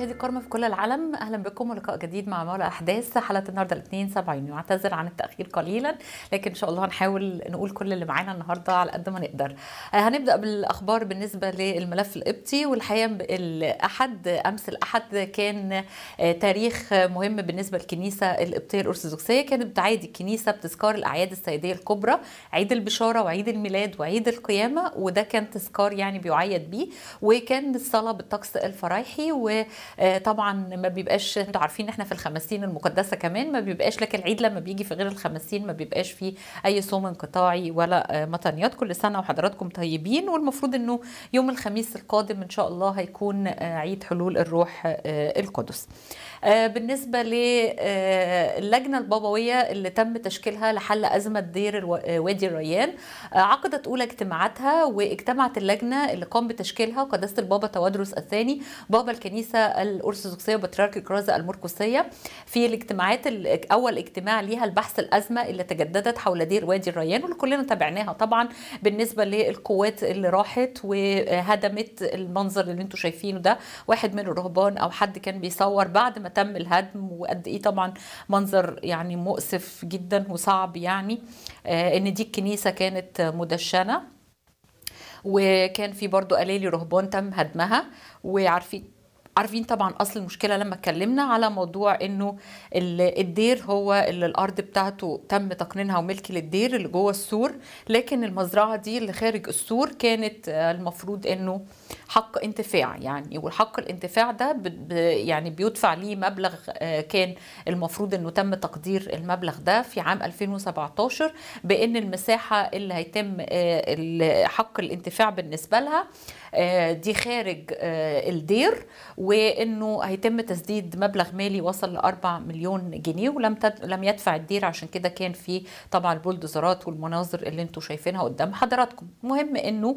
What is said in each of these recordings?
مشاهدي الكرام في كل العالم اهلا بكم ولقاء جديد مع مولى احداث حلقه النهارده الاثنين 7 يونيو اعتذر عن التاخير قليلا لكن ان شاء الله هنحاول نقول كل اللي معانا النهارده على قد ما نقدر آه، هنبدا بالاخبار بالنسبه للملف القبطي والحقيقه الاحد امس الاحد كان آه، تاريخ مهم بالنسبه للكنيسه القبطيه الارثوذكسيه كانت بتعادي الكنيسه بتذكار الاعياد السيديه الكبرى عيد البشاره وعيد الميلاد وعيد القيامه وده كان تذكار يعني بيعيد بيه وكان الصلاه بالطقس الفرايحي و آه، طبعا ما بيبقاش انتوا عارفين احنا في الخمسين المقدسه كمان ما بيبقاش لك العيد لما بيجي في غير الخمسين ما بيبقاش في اي صوم انقطاعي ولا آه، مطنيات كل سنه وحضراتكم طيبين والمفروض انه يوم الخميس القادم ان شاء الله هيكون آه، عيد حلول الروح القدس آه، بالنسبه آه، للجنه البابويه اللي تم تشكيلها لحل ازمه دير آه، وادي الريان عقدت اولى اجتماعاتها واجتمعت اللجنه اللي قام بتشكيلها قداسه البابا توادرس الثاني بابا الكنيسه الارثوذكسيه وبطريرك الكرازه المرقسيه في الاجتماعات اول اجتماع ليها البحث الازمه اللي تجددت حول دير وادي الريان واللي كلنا تابعناها طبعا بالنسبه للقوات اللي راحت وهدمت المنظر اللي انتم شايفينه ده واحد من الرهبان او حد كان بيصور بعد ما تم الهدم وقد ايه طبعا منظر يعني مؤسف جدا وصعب يعني آه، ان دي الكنيسه كانت مدشنه وكان في برضو قلالي رهبان تم هدمها وعارفين عارفين طبعا اصل المشكله لما اتكلمنا على موضوع انه الدير هو اللي الارض بتاعته تم تقنينها وملك للدير اللي جوه السور لكن المزرعه دي اللي خارج السور كانت آه، المفروض انه آه حق انتفاع يعني والحق الانتفاع ده يعني بيدفع ليه مبلغ آه، كان المفروض انه تم تقدير المبلغ ده في عام 2017 بان المساحه اللي هيتم آه، حق الانتفاع بالنسبه لها آه، دي خارج الدير وانه هيتم تسديد مبلغ مالي وصل ل 4 مليون جنيه ولم لم يدفع الدير عشان كده كان في طبعا البولدوزرات والمناظر اللي انتم شايفينها قدام حضراتكم مهم انه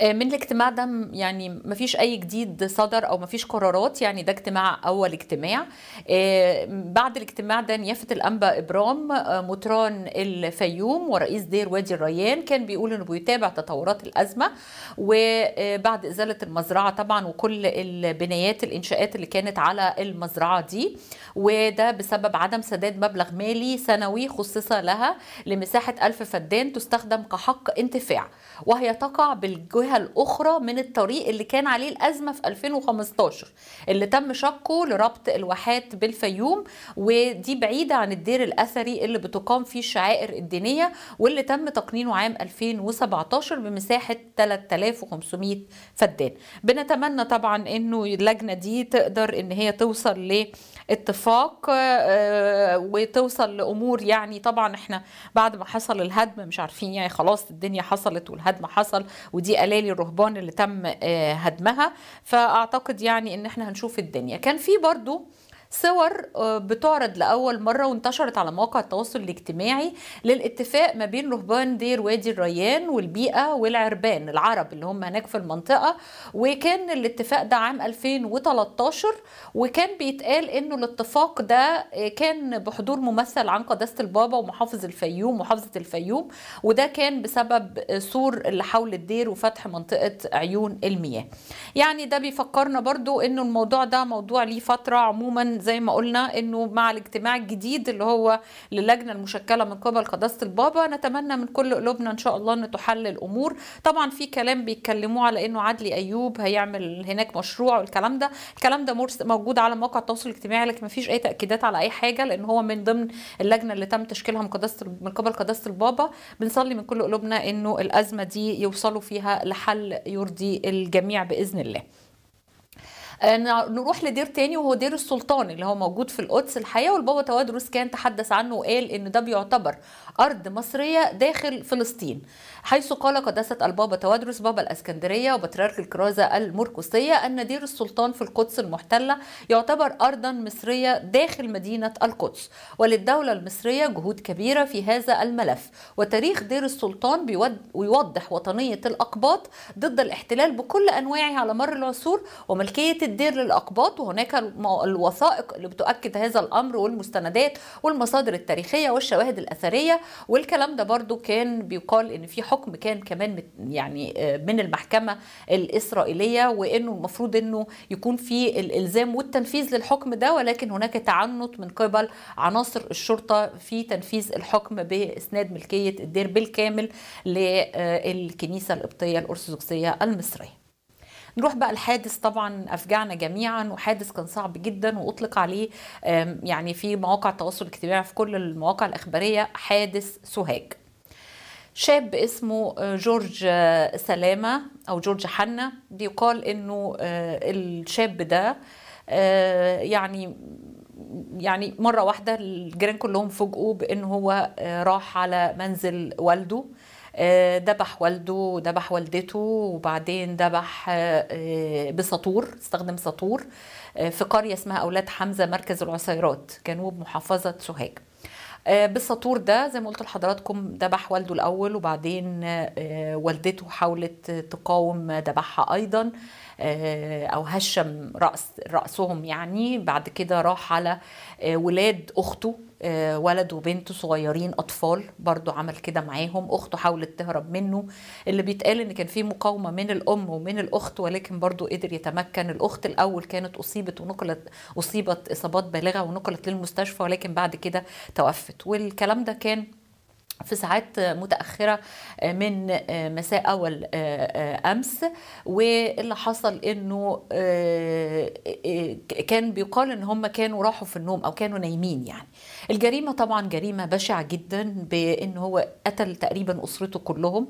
آه، من الاجتماع ده يعني ما فيش اي جديد صدر او ما فيش قرارات يعني ده اجتماع اول اجتماع آه، بعد الاجتماع ده نيافه الانبا ابرام آه، مطران الفيوم ورئيس دير وادي الريان كان بيقول انه بيتابع تطورات الازمه وبعد ازاله المزرعه طبعا وكل البنايات الانشاءات اللي كانت على المزرعه دي وده بسبب عدم سداد مبلغ مالي سنوي خصص لها لمساحه 1000 فدان تستخدم كحق انتفاع وهي تقع بالجهه الجهه الاخرى من الطريق اللي كان عليه الازمه في 2015 اللي تم شقه لربط الواحات بالفيوم ودي بعيده عن الدير الاثري اللي بتقام فيه الشعائر الدينيه واللي تم تقنينه عام 2017 بمساحه 3500 فدان بنتمنى طبعا انه اللجنه دي تقدر ان هي توصل لاتفاق آه، وتوصل لامور يعني طبعا احنا بعد ما حصل الهدم مش عارفين يعني خلاص الدنيا حصلت والهدم حصل ودي ليالي الرهبان اللي تم آه، هدمها فاعتقد يعني ان احنا هنشوف الدنيا كان في برضو صور آه، بتعرض لأول مرة وانتشرت على مواقع التواصل الاجتماعي للاتفاق ما بين رهبان دير وادي الريان والبيئة والعربان العرب اللي هم هناك في المنطقة وكان الاتفاق ده عام 2013 وكان بيتقال انه الاتفاق ده آه، كان بحضور ممثل عن قداسة البابا ومحافظ الفيوم محافظة الفيوم وده كان بسبب آه، سور اللي حول الدير وفتح منطقة عيون المياه يعني ده بيفكرنا برضو انه الموضوع ده موضوع ليه فترة عموما زي ما قلنا انه مع الاجتماع الجديد اللي هو للجنه المشكله من قبل قداسه البابا نتمنى من كل قلوبنا ان شاء الله ان تحل الامور طبعا في كلام بيتكلموه على انه عدلي ايوب هيعمل هناك مشروع والكلام ده الكلام ده موجود على مواقع التواصل الاجتماعي لكن ما فيش اي تاكيدات على اي حاجه لان هو من ضمن اللجنه اللي تم تشكيلها من قداسه من قبل قداسه البابا بنصلي من كل قلوبنا انه الازمه دي يوصلوا فيها لحل يرضي الجميع باذن الله آه، نروح لدير تاني وهو دير السلطان اللي هو موجود في القدس الحقيقه والبابا توادرس كان تحدث عنه وقال ان ده بيعتبر ارض مصريه داخل فلسطين حيث قال قداسة البابا توادرس بابا الأسكندرية وبطريرك الكرازة المرقسية أن دير السلطان في القدس المحتلة يعتبر أرضا مصرية داخل مدينة القدس وللدولة المصرية جهود كبيرة في هذا الملف وتاريخ دير السلطان بيوضح وطنية الأقباط ضد الاحتلال بكل أنواعه على مر العصور وملكية الدير للأقباط وهناك الوثائق اللي بتؤكد هذا الأمر والمستندات والمصادر التاريخية والشواهد الأثرية والكلام ده برضو كان بيقال إن في الحكم كان كمان يعني آه، من المحكمه الاسرائيليه وانه المفروض انه يكون في الالزام والتنفيذ للحكم ده ولكن هناك تعنت من قبل عناصر الشرطه في تنفيذ الحكم باسناد ملكيه الدير بالكامل للكنيسه آه، القبطيه الارثوذكسيه المصريه نروح بقى الحادث طبعا افجعنا جميعا وحادث كان صعب جدا واطلق عليه يعني في مواقع التواصل الاجتماعي في كل المواقع الاخباريه حادث سوهاج شاب اسمه آه، جورج آه، سلامة أو جورج حنا بيقال إنه آه، الشاب ده يعني يعني مرة واحدة الجيران كلهم فوجئوا بإن هو راح على منزل والده ذبح والده وذبح والدته وبعدين ذبح بسطور استخدم سطور في قرية اسمها أولاد حمزة مركز العصيرات جنوب محافظة سوهاج آه، بالسطور ده زي ما قلت لحضراتكم دبح والده الاول وبعدين آه، والدته حاولت تقاوم دبحها ايضا آه، او هشم راس راسهم يعني بعد كده راح على ولاد اخته آه، ولد وبنت صغيرين اطفال برضو عمل كده معاهم اخته حاولت تهرب منه اللي بيتقال ان كان في مقاومه من الام ومن الاخت ولكن برضو قدر يتمكن الاخت الاول كانت اصيبت ونقلت اصيبت اصابات بالغه ونقلت للمستشفى ولكن بعد كده توفت والكلام ده كان في ساعات متأخرة آه، من آه، مساء أول آه، أمس واللي حصل إنه كان بيقال إن هم كانوا راحوا في النوم أو كانوا نايمين يعني الجريمة طبعا جريمة بشعة جدا بإن هو قتل تقريبا أسرته كلهم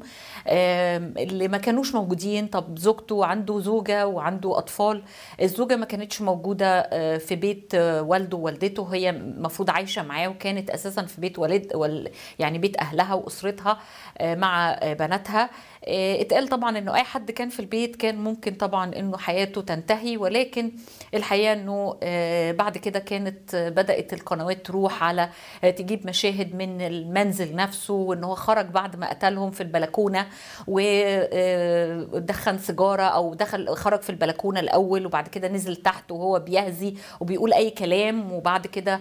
اللي ما كانوش موجودين طب زوجته عنده زوجة وعنده أطفال الزوجة ما كانتش موجودة في بيت والده ووالدته هي المفروض عايشة معاه وكانت أساسا في بيت والد يعني بيت أهلها وأسرتها آه، مع آه، بناتها آه، اتقال طبعا انه اي حد كان في البيت كان ممكن طبعا انه حياته تنتهي ولكن الحقيقه انه آه، بعد كده كانت آه، بدات القنوات تروح على تجيب مشاهد من المنزل نفسه وان هو خرج بعد ما قتلهم في البلكونه ودخن سيجاره او دخل خرج في البلكونه الاول وبعد كده نزل تحت وهو بيهزي وبيقول اي كلام وبعد كده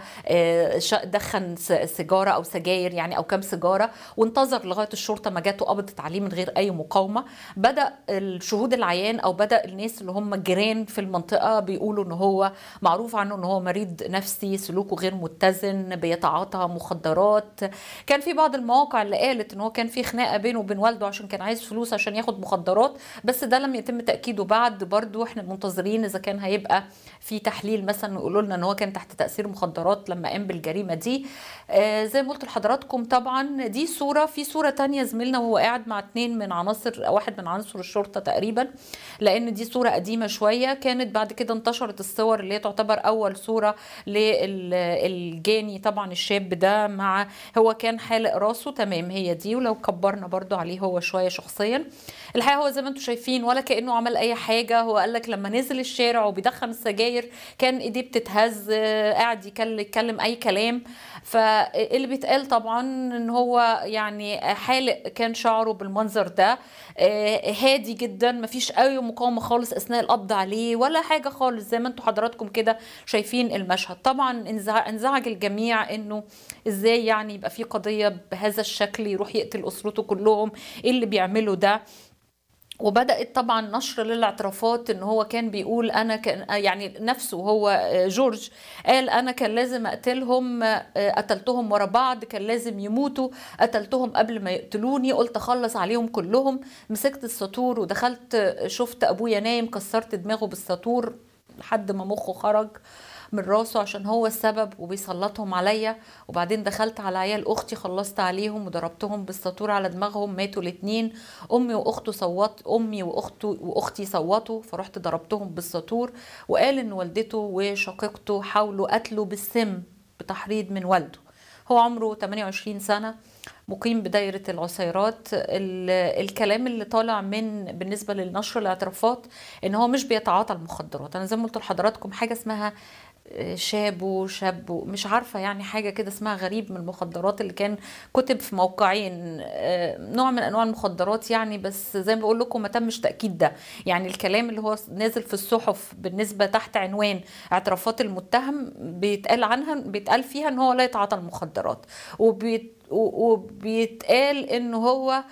دخن سيجاره او سجاير يعني او كام سيجاره وانتظر لغايه الشرطه ما جاته قبضت عليه من غير اي مقاومه بدا الشهود العيان او بدا الناس اللي هم جيران في المنطقه بيقولوا ان هو معروف عنه ان هو مريض نفسي سلوكه غير متزن بيتعاطى مخدرات كان في بعض المواقع اللي قالت ان هو كان في خناقه بينه وبين والده عشان كان عايز فلوس عشان ياخد مخدرات بس ده لم يتم تاكيده بعد برضو احنا منتظرين اذا كان هيبقى في تحليل مثلا يقولوا لنا ان هو كان تحت تاثير مخدرات لما قام بالجريمه دي آه زي ما قلت لحضراتكم طبعا دي صوره في صوره تانية زميلنا وهو قاعد مع اتنين من عناصر واحد من عناصر الشرطه تقريبا لان دي صوره قديمه شويه كانت بعد كده انتشرت الصور اللي هي تعتبر اول صوره للجاني طبعا الشاب ده مع هو كان حالق راسه تمام هي دي ولو كبرنا برده عليه هو شويه شخصيا الحقيقه هو زي ما انتم شايفين ولا كانه عمل اي حاجه هو قال لك لما نزل الشارع وبيدخن السجاير كان ايديه بتتهز قاعد يتكلم اي كلام فاللي بيتقال طبعا ان هو يعني حالق كان شعره بالمنظر ده آه، هادي جدا مفيش اي مقاومه خالص اثناء القبض عليه ولا حاجه خالص زي ما انتم حضراتكم كده شايفين المشهد طبعا انزعج الجميع انه ازاي يعني يبقى في قضيه بهذا الشكل يروح يقتل اسرته كلهم ايه اللي بيعمله ده وبدات طبعا نشر للاعترافات ان هو كان بيقول انا كان يعني نفسه هو آه، جورج قال انا كان لازم اقتلهم آه، قتلتهم ورا بعض كان لازم يموتوا قتلتهم قبل ما يقتلوني قلت اخلص عليهم كلهم مسكت السطور ودخلت آه، شفت ابويا نايم كسرت دماغه بالساطور لحد ما مخه خرج آه من راسه عشان هو السبب وبيسلطهم عليا وبعدين دخلت على عيال اختي خلصت عليهم وضربتهم بالسطور على دماغهم ماتوا الاتنين امي واخته صوت امي واخته واختي صوتوا فرحت ضربتهم بالسطور وقال ان والدته وشقيقته حاولوا قتله بالسم بتحريض من والده هو عمره 28 سنه مقيم بدايرة العصيرات الكلام اللي طالع من بالنسبة للنشر الاعترافات ان هو مش بيتعاطى المخدرات انا زي ما قلت لحضراتكم حاجة اسمها شاب وشاب مش عارفه يعني حاجه كده اسمها غريب من المخدرات اللي كان كتب في موقعين آه، نوع من انواع المخدرات يعني بس زي ما بقول لكم ما تمش تاكيد ده يعني الكلام اللي هو نازل في الصحف بالنسبه تحت عنوان اعترافات المتهم بيتقال عنها بيتقال فيها ان هو لا يتعاطى المخدرات وبيت وبيتقال انه هو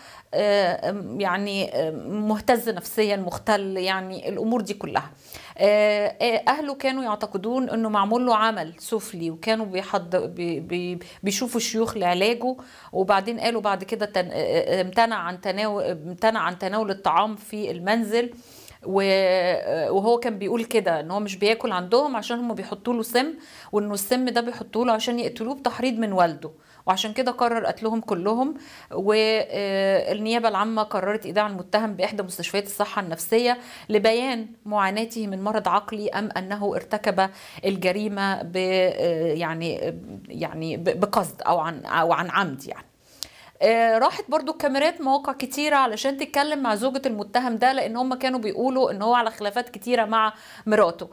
يعني مهتز نفسيا مختل يعني الامور دي كلها آه، آه، اهله كانوا يعتقدون انه معمول له عمل سفلي وكانوا بيحض بي بيشوفوا شيوخ لعلاجه وبعدين قالوا بعد كده آه، امتنع عن تناول امتنع عن تناول الطعام في المنزل وهو كان بيقول كده ان هو مش بياكل عندهم عشان هم بيحطوا له سم وانه السم ده بيحطوا له عشان يقتلوه بتحريض من والده وعشان كده قرر قتلهم كلهم والنيابه العامه قررت ايداع المتهم باحدى مستشفيات الصحه النفسيه لبيان معاناته من مرض عقلي ام انه ارتكب الجريمه ب يعني يعني بقصد او عن او عن عمد يعني راحت برضو الكاميرات مواقع كتيرة علشان تتكلم مع زوجة المتهم ده لأن هم كانوا بيقولوا إن هو على خلافات كتيرة مع مراته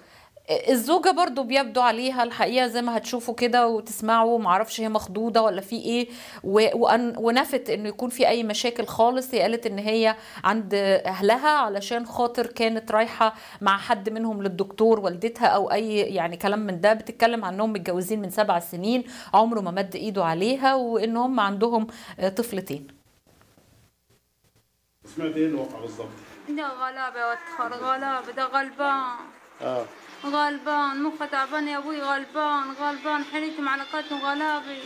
الزوجة برضو بيبدو عليها الحقيقة زي ما هتشوفوا كده وتسمعوا معرفش هي مخضوضة ولا في ايه ونفت انه يكون في اي مشاكل خالص هي قالت ان هي عند اهلها علشان خاطر كانت رايحة مع حد منهم للدكتور والدتها او اي يعني كلام من ده بتتكلم عن انهم متجوزين من سبع سنين عمره ما مد ايده عليها وان هم عندهم طفلتين سمعت ايه الواقع بالظبط؟ ده غلابه وتخر غلابه ده غلبان اه غلبان مخه تعبان يا ابوي غلبان غلبان حريتهم على قتل غلابي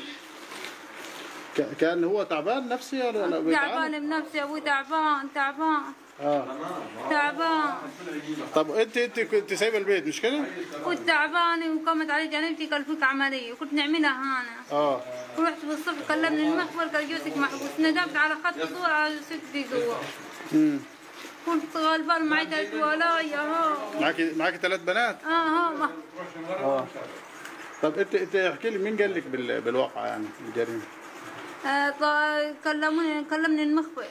كان هو تعبان نفسي ولا تعبان بنفسي يا ابوي تعبان تعبان اه تعبان طب انت انت كنت سايبه البيت مش كده؟ كنت تعبانه وقامت علي جنبتي قال فيك عمليه وكنت نعملها هنا اه رحت بالصبح كلمني المخبر قال جوزك محبوس ندمت على خط زور على ست زور امم كنت غلبان معي ثلاث ولايا ها معك معك ثلاث بنات؟ اه ها اه طب انت انت احكي لي مين قال لك بالواقعة يعني الجريمة؟ آه طيب كلموني كلمني المخبر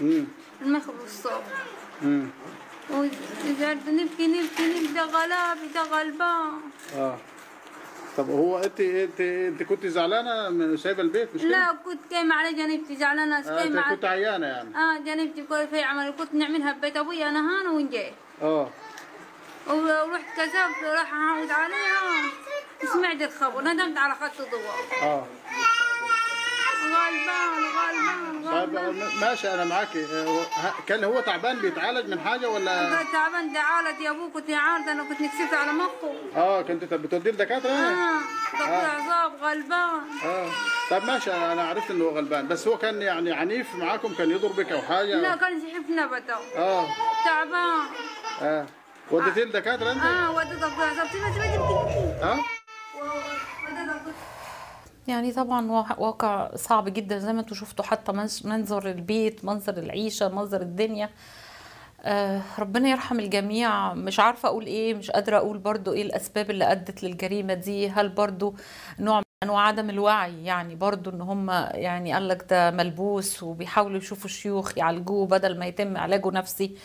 امم المخبر الصوت امم وقعدت نبكي نبكي نبكي ده غلابي ده غلبان اه طب هو انت انت انت كنت زعلانه سايبه البيت مش لا كنت كان على جنبتي زعلانه آه كنت عيانه يعني اه جنبتي كل في عمل كنت نعملها ببيت ابويا انا هان ونجي اه ورحت كذبت راح اعود عليها سمعت الخبر ندمت على خط الضوء اه غلبان غلبان طيب، غلبان ماشي انا معاكي كان هو تعبان بيتعالج من حاجه ولا تعبان ده عالج يا ابوك كنت عارضه انا كنت نكسفت على مخه اه كنت بتوديه لدكاتره يعني؟ اه دكتور آه. عصاب غلبان اه طب ماشي انا عرفت انه غلبان بس هو كان يعني عنيف معاكم كان يضربك او حاجه لا كان يحب نبته اه تعبان اه وديتيه لدكاتره انت؟ اه وديت دكتور عصاب اه وديت دكتور يعني طبعا واقع صعب جدا زي ما انتم شفتوا حتى منظر البيت منظر العيشه منظر الدنيا آه ربنا يرحم الجميع مش عارفه اقول ايه مش قادره اقول برضو ايه الاسباب اللي ادت للجريمه دي هل برضو نوع من انواع عدم الوعي يعني برضو ان هم يعني قال لك ده ملبوس وبيحاولوا يشوفوا شيوخ يعالجوه بدل ما يتم علاجه نفسي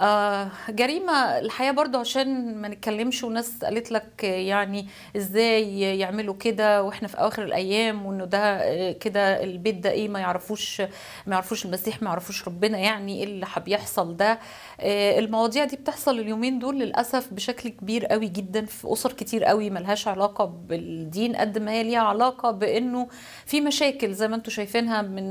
آه، جريمة الحقيقة برضه عشان ما نتكلمش وناس قالت لك يعني ازاي يعملوا كده واحنا في اواخر الايام وانه ده آه، كده البيت ده ايه ما يعرفوش ما يعرفوش المسيح ما يعرفوش ربنا يعني ايه اللي بيحصل ده آه، المواضيع دي بتحصل اليومين دول للاسف بشكل كبير قوي جدا في اسر كتير قوي ملهاش علاقة بالدين قد ما هي ليها علاقة بانه في مشاكل زي ما انتم شايفينها من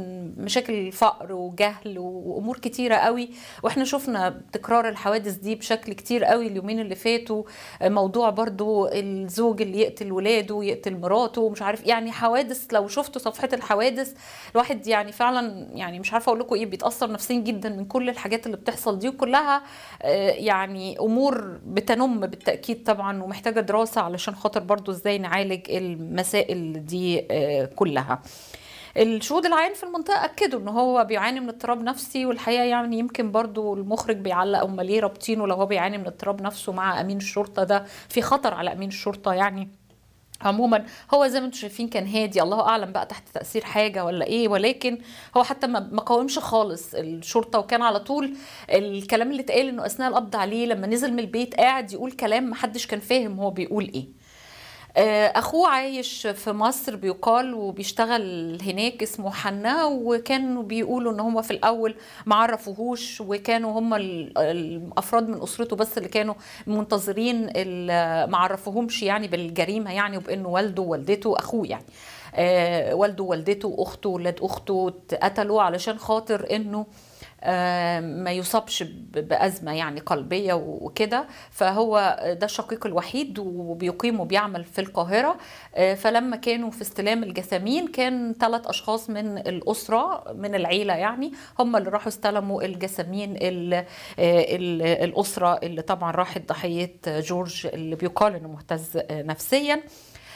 مشاكل فقر وجهل وامور كتيرة قوي واحنا شفنا تكرار الحوادث دي بشكل كتير قوي اليومين اللي فاتوا آه، موضوع برضو الزوج اللي يقتل ولاده يقتل مراته مش عارف يعني حوادث لو شفتوا صفحه الحوادث الواحد يعني فعلا يعني مش عارفه اقول لكم ايه بيتاثر نفسيا جدا من كل الحاجات اللي بتحصل دي وكلها آه، يعني امور بتنم بالتاكيد طبعا ومحتاجه دراسه علشان خاطر برضو ازاي نعالج المسائل دي آه، كلها الشهود العيان في المنطقه اكدوا ان هو بيعاني من اضطراب نفسي والحقيقه يعني يمكن برضو المخرج بيعلق امال ليه رابطينه لو هو بيعاني من اضطراب نفسه مع امين الشرطه ده في خطر على امين الشرطه يعني عموما هو زي ما انتم شايفين كان هادي الله اعلم بقى تحت تاثير حاجه ولا ايه ولكن هو حتى ما قاومش خالص الشرطه وكان على طول الكلام اللي اتقال انه اثناء القبض عليه لما نزل من البيت قاعد يقول كلام محدش كان فاهم هو بيقول ايه آه، اخوه عايش في مصر بيقال وبيشتغل هناك اسمه حنا وكانوا بيقولوا ان هم في الاول ما عرفوهوش وكانوا هم الافراد من اسرته بس اللي كانوا منتظرين ما عرفوهمش يعني بالجريمه يعني وبانه والده ووالدته اخوه يعني آه، والده ووالدته واخته ولاد اخته اتقتلوا علشان خاطر انه ما يصابش بأزمة يعني قلبية وكده فهو ده الشقيق الوحيد وبيقيم وبيعمل في القاهرة آه، فلما كانوا في استلام الجسامين كان ثلاث أشخاص من الأسرة من العيلة يعني هم اللي راحوا استلموا الجسامين آه، الأسرة اللي طبعا راحت ضحية جورج اللي بيقال إنه مهتز نفسيا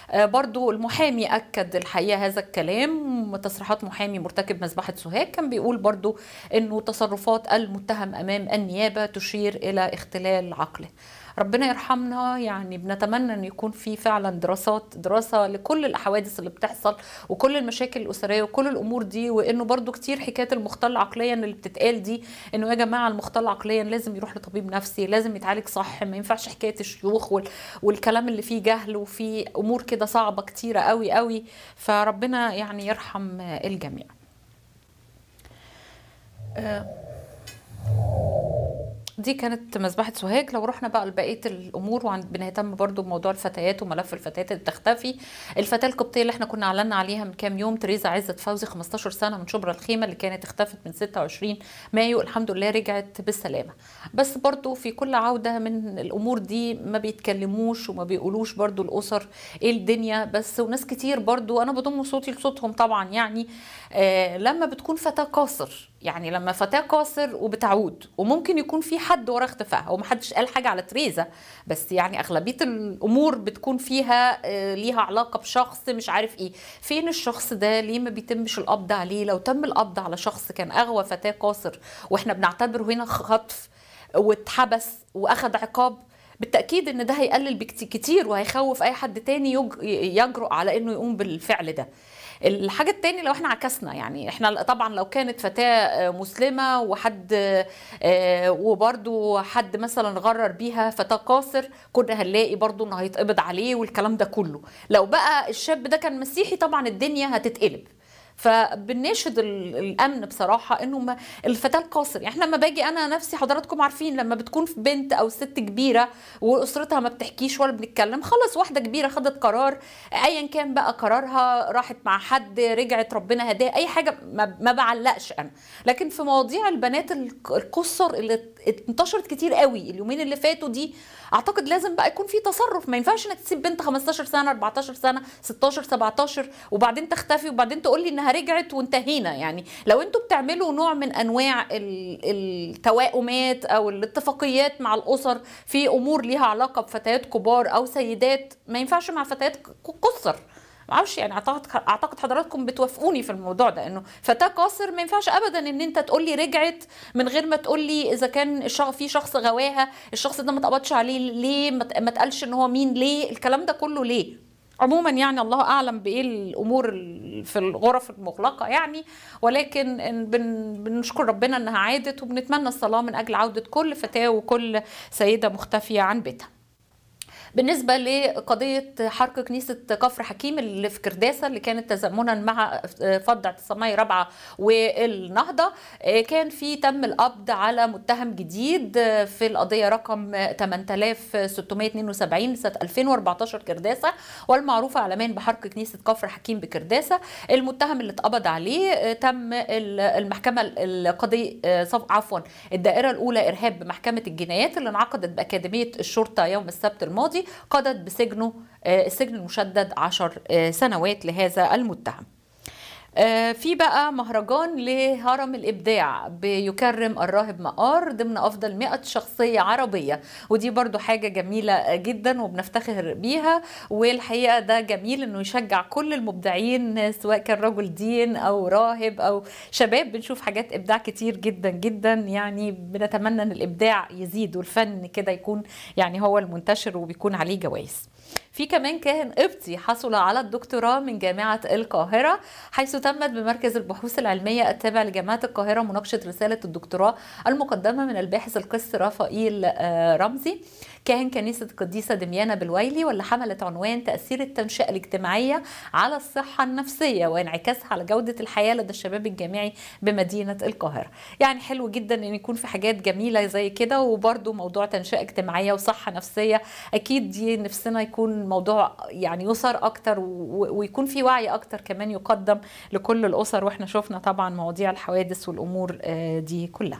آه، برضو المحامي أكد الحقيقة هذا الكلام تصريحات محامي مرتكب مذبحة سوهاج كان بيقول برضو أنه تصرفات المتهم أمام النيابة تشير إلى اختلال عقله ربنا يرحمنا يعني بنتمنى ان يكون في فعلا دراسات دراسه لكل الحوادث اللي بتحصل وكل المشاكل الاسريه وكل الامور دي وانه برضو كتير حكايه المختل عقليا اللي بتتقال دي انه يا جماعه المختل عقليا لازم يروح لطبيب نفسي لازم يتعالج صح ما ينفعش حكايه الشيوخ والكلام اللي فيه جهل وفيه امور كده صعبه كتيره قوي قوي فربنا يعني يرحم الجميع أه دي كانت مذبحه سوهاج لو رحنا بقى لبقيه الامور وبنهتم برضو بموضوع الفتيات وملف الفتيات اللي بتختفي الفتاه القبطيه اللي احنا كنا اعلنا عليها من كام يوم تريزا عزت فوزي 15 سنه من شبرا الخيمه اللي كانت اختفت من 26 مايو الحمد لله رجعت بالسلامه بس برضو في كل عوده من الامور دي ما بيتكلموش وما بيقولوش برضو الاسر ايه الدنيا بس وناس كتير برضو انا بضم صوتي لصوتهم طبعا يعني آه لما بتكون فتاه قاصر يعني لما فتاه قاصر وبتعود وممكن يكون في حد ورا اختفائها ومحدش قال حاجه على تريزا بس يعني اغلبيه الامور بتكون فيها آه، ليها علاقه بشخص مش عارف ايه فين الشخص ده ليه ما بيتمش القبض عليه لو تم القبض على شخص كان اغوى فتاه قاصر واحنا بنعتبره هنا خطف واتحبس واخد عقاب بالتاكيد ان ده هيقلل بكتير وهيخوف اي حد تاني يجرؤ على انه يقوم بالفعل ده الحاجه الثانيه لو احنا عكسنا يعني احنا طبعا لو كانت فتاه آه، مسلمه وحد آه، وبرده حد مثلا غرر بيها فتاه قاصر كنا هنلاقي برده انه هيتقبض عليه والكلام ده كله لو بقى الشاب ده كان مسيحي طبعا الدنيا هتتقلب فبنشهد الامن بصراحه انه الفتاه القاصر يعني احنا لما باجي انا نفسي حضراتكم عارفين لما بتكون في بنت او ست كبيره واسرتها ما بتحكيش ولا بنتكلم خلاص واحده كبيره خدت قرار ايا كان بقى قرارها راحت مع حد رجعت ربنا هداها اي حاجه ما بعلقش انا لكن في مواضيع البنات القصر اللي انتشرت كتير قوي اليومين اللي فاتوا دي اعتقد لازم بقى يكون في تصرف ما ينفعش انك تسيب بنت 15 سنه 14 سنه 16 17 وبعدين تختفي وبعدين تقول لي انها رجعت وانتهينا يعني لو انتوا بتعملوا نوع من انواع التوائمات او الاتفاقيات مع الاسر في امور ليها علاقه بفتيات كبار او سيدات ما ينفعش مع فتيات قصر معرفش يعني اعتقد اعتقد حضراتكم بتوافقوني في الموضوع ده انه فتاه قاصر ما ينفعش ابدا ان انت تقول لي رجعت من غير ما تقول لي اذا كان الشخص في شخص غواها الشخص ده ما اتقبضش عليه ليه ما اتقالش ان هو مين ليه الكلام ده كله ليه عموما يعني الله اعلم بايه الامور في الغرف المغلقه يعني ولكن بنشكر ربنا انها عادت وبنتمنى الصلاه من اجل عوده كل فتاه وكل سيده مختفيه عن بيتها بالنسبه لقضيه حرق كنيسه كفر حكيم اللي في كرداسه اللي كانت تزامنا مع فض اعتصامي رابعه والنهضه آه، كان في تم القبض على متهم جديد آه، في القضيه رقم 8672 سنه 2014 كرداسه والمعروفه عالميا بحرق كنيسه كفر حكيم بكرداسه المتهم اللي اتقبض عليه آه، تم المحكمه القضيه عفوا الدائره الاولى ارهاب بمحكمه الجنايات اللي انعقدت باكاديميه الشرطه يوم السبت الماضي قضت بسجنه السجن آه، المشدد 10 آه، سنوات لهذا المتهم آه، في بقى مهرجان لهرم الإبداع بيكرم الراهب مقار ضمن أفضل 100 شخصية عربية ودي برضو حاجة جميلة جدا وبنفتخر بيها والحقيقة ده جميل إنه يشجع كل المبدعين سواء كان رجل دين أو راهب أو شباب بنشوف حاجات إبداع كتير جدا جدا يعني بنتمنى إن الإبداع يزيد والفن كده يكون يعني هو المنتشر وبيكون عليه جوائز في كمان كاهن قبطي حصل على الدكتوراه من جامعة القاهرة حيث تمت بمركز البحوث العلمية التابع لجامعة القاهرة مناقشة رسالة الدكتوراه المقدمة من الباحث القس رافائيل آه، رمزي كاهن كنيسة القديسة دميانة بالويلي واللي حملت عنوان تأثير التنشئة الاجتماعية على الصحة النفسية وانعكاسها على جودة الحياة لدى الشباب الجامعي بمدينة القاهرة يعني حلو جدا ان يكون في حاجات جميلة زي كده وبرده موضوع تنشئة اجتماعية وصحة نفسية اكيد دي نفسنا يكون الموضوع يعني يصر اكتر ويكون في وعي اكتر كمان يقدم لكل الاسر واحنا شفنا طبعا مواضيع الحوادث والامور آه، دي كلها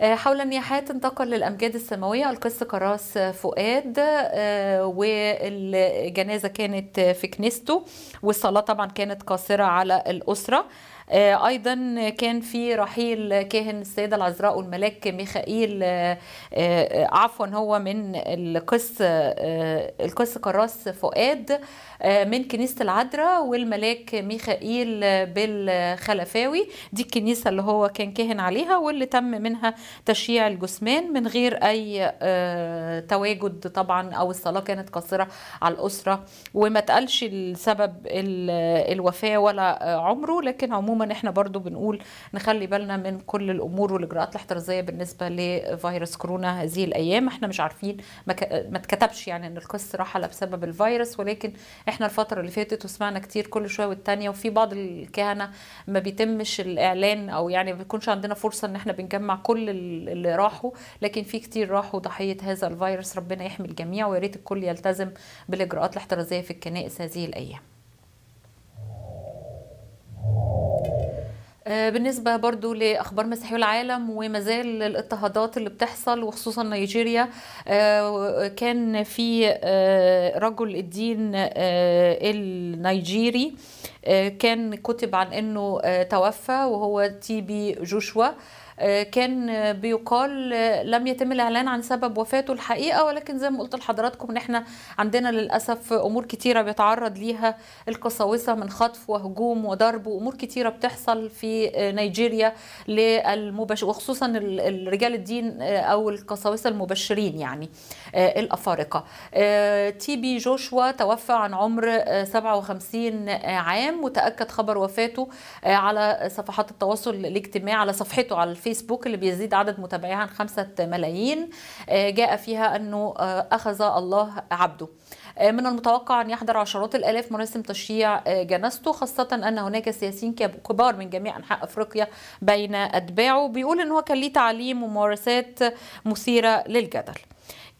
آه، حول النياحات انتقل للأمجاد السماوية القس كراس فؤاد آه، والجنازة كانت في كنيسته والصلاة طبعا كانت قاصرة على الأسرة آه، ايضا كان في رحيل كاهن السيده العذراء والملاك ميخائيل آه، آه، عفوا هو من القس القس كراس فؤاد من كنيسه العذراء والملاك ميخائيل بالخلفاوي دي الكنيسه اللي هو كان كاهن عليها واللي تم منها تشييع الجثمان من غير اي تواجد طبعا او الصلاه كانت قاصره على الاسره وما تقالش السبب الوفاه ولا عمره لكن عموما عموما احنا برضو بنقول نخلي بالنا من كل الامور والاجراءات الاحترازيه بالنسبه لفيروس كورونا هذه الايام احنا مش عارفين ما, ك... ما اتكتبش يعني ان القس راح بسبب الفيروس ولكن احنا الفتره اللي فاتت وسمعنا كتير كل شويه والتانيه وفي بعض الكهنه ما بيتمش الاعلان او يعني ما بيكونش عندنا فرصه ان احنا بنجمع كل اللي راحوا لكن في كتير راحوا ضحيه هذا الفيروس ربنا يحمي الجميع ويا ريت الكل يلتزم بالاجراءات الاحترازيه في الكنائس هذه الايام آه، بالنسبة برضو لأخبار مسيحي العالم ومازال الاضطهادات اللي بتحصل وخصوصا نيجيريا آه، كان في آه، رجل الدين النيجيري آه، كان كتب عن انه آه، توفى وهو تي بي جوشوا كان آه، بيقال لم يتم الاعلان عن سبب وفاته الحقيقه ولكن زي ما قلت لحضراتكم ان احنا عندنا للاسف امور كتيره بيتعرض ليها القساوسه من خطف وهجوم وضرب وامور كتيره بتحصل في نيجيريا للمبشر وخصوصا رجال الدين او القساوسه المبشرين يعني الافارقه تي بي جوشوا توفى عن عمر 57 عام تمام وتاكد خبر وفاته آه، على صفحات التواصل الاجتماعي على صفحته على الفيسبوك اللي بيزيد عدد متابعيها عن خمسة ملايين آه، جاء فيها انه آه، اخذ الله عبده من المتوقع أن يحضر عشرات الآلاف مراسم تشييع جنازته خاصة أن هناك سياسيين كبار من جميع أنحاء أفريقيا بين أتباعه بيقول أنه كان ليه تعليم وممارسات مثيرة للجدل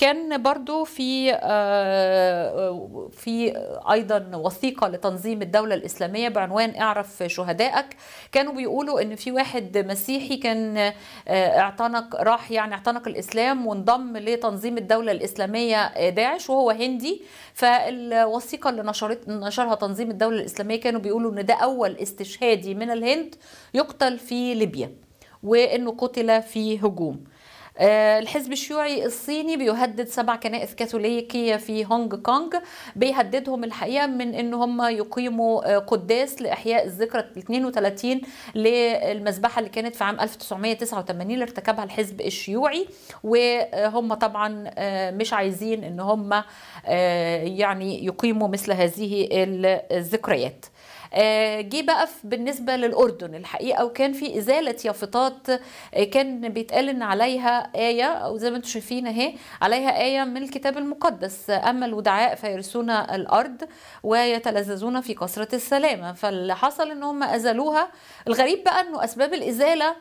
كان برضو في آه، في ايضا وثيقه لتنظيم الدوله الاسلاميه بعنوان اعرف شهدائك كانوا بيقولوا ان في واحد مسيحي كان آه، اعتنق راح يعني اعتنق الاسلام وانضم لتنظيم الدوله الاسلاميه آه، داعش وهو هندي فالوثيقه اللي نشرت نشرها تنظيم الدوله الاسلاميه كانوا بيقولوا ان ده اول استشهادي من الهند يقتل في ليبيا وانه قتل في هجوم آه، الحزب الشيوعي الصيني بيهدد سبع كنائس كاثوليكية في هونج كونج بيهددهم الحقيقة من ان هم يقيموا آه، قداس لإحياء الذكرى 32 للمذبحة اللي كانت في عام 1989 اللي ارتكبها الحزب الشيوعي وهم طبعا آه، مش عايزين ان هم يعني يقيموا مثل هذه الذكريات آه، جه بقى بالنسبه للاردن الحقيقه وكان في ازاله يافطات آه، كان بيتقال ان عليها ايه او زي ما انتم شايفين اهي عليها ايه من الكتاب المقدس اما الودعاء فيرثون الارض ويتلذذون في كثره السلامه فاللي حصل ان هم ازالوها الغريب بقى انه اسباب الازاله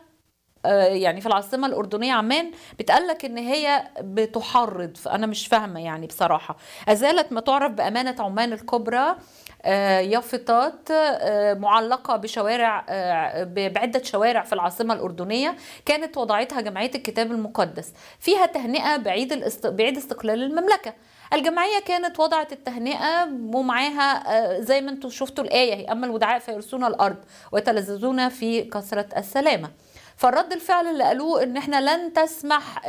آه، يعني في العاصمه الاردنيه عمان بتقلك ان هي بتحرض فانا مش فاهمه يعني بصراحه ازالت ما تعرف بامانه عمان الكبرى آه، يافطات آه، معلقة بشوارع آه، بعدة شوارع في العاصمة الأردنية كانت وضعتها جمعية الكتاب المقدس فيها تهنئة بعيد, الاست... بعيد استقلال المملكة الجمعية كانت وضعت التهنئة ومعاها زي ما انتم شفتوا الآية هي أما الودعاء فيرثون الأرض ويتلذذون في كثرة السلامة فالرد الفعل اللي قالوه ان احنا لن تسمح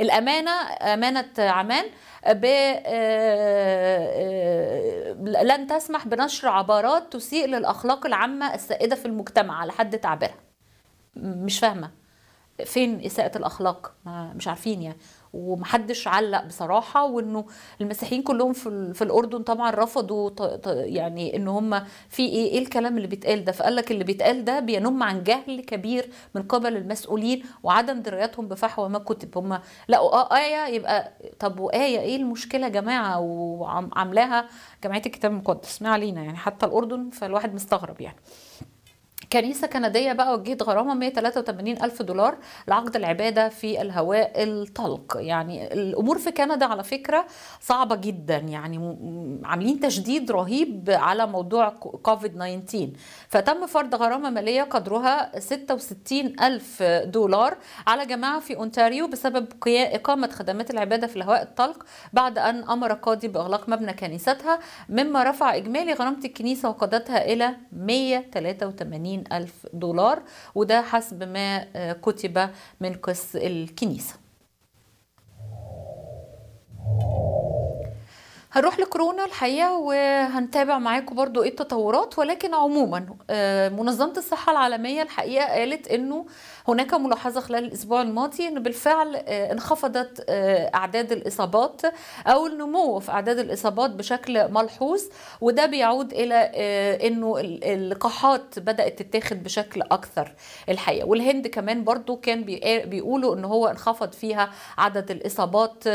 الامانه امانه عمان ب آه، آه، لن تسمح بنشر عبارات تسيء للاخلاق العامه السائده في المجتمع على حد تعبيرها مش فاهمه فين اساءه الاخلاق مش عارفين يعني ومحدش علق بصراحه وانه المسيحيين كلهم في, في الاردن طبعا رفضوا يعني ان هم في ايه ايه الكلام اللي بيتقال ده فقال لك اللي بيتقال ده بينم عن جهل كبير من قبل المسؤولين وعدم درايتهم بفحوى ما كتب هم لقوا اه ايه يبقى طب وايه ايه المشكله يا جماعه وعملاها جمعيه الكتاب المقدس ما علينا يعني حتى الاردن فالواحد مستغرب يعني كنيسة كندية بقى وجهت غرامة 183 ألف دولار لعقد العبادة في الهواء الطلق يعني الأمور في كندا على فكرة صعبة جدا يعني عاملين تشديد رهيب على موضوع كوفيد 19 فتم فرض غرامة مالية قدرها 66 ألف دولار على جماعة في أونتاريو بسبب إقامة خدمات العبادة في الهواء الطلق بعد أن أمر قاضي بإغلاق مبنى كنيستها مما رفع إجمالي غرامة الكنيسة وقادتها إلى 183 80 ألف دولار وده حسب ما آه، كتب من قس الكنيسة هنروح لكورونا الحقيقه وهنتابع معاكم برضو ايه التطورات ولكن عموما آه، منظمه الصحه العالميه الحقيقه قالت انه هناك ملاحظة خلال الأسبوع الماضي أنه بالفعل آه، انخفضت آه، أعداد الإصابات أو النمو في أعداد الإصابات بشكل ملحوظ وده بيعود إلى آه، أنه اللقاحات بدأت تتاخد بشكل أكثر الحقيقة والهند كمان برضو كان بيقولوا أنه هو انخفض فيها عدد الإصابات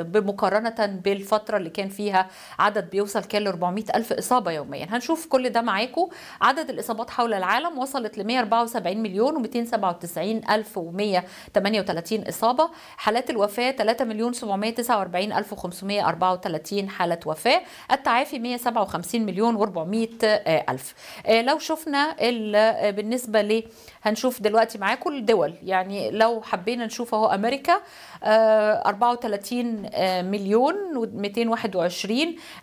بمقارنة بالفترة اللي كان فيها عدد بيوصل كان ل 400 ألف إصابة يوميا هنشوف كل ده معاكم عدد الإصابات حول العالم وصلت ل 174 مليون و237 97138 إصابة حالات الوفاة 3 مليون 749534 حالة وفاة التعافي 157 مليون و400 ألف آه، لو شفنا آه، بالنسبة لي هنشوف دلوقتي معاكم الدول يعني لو حبينا نشوف اهو أمريكا 34 آه، مليون و221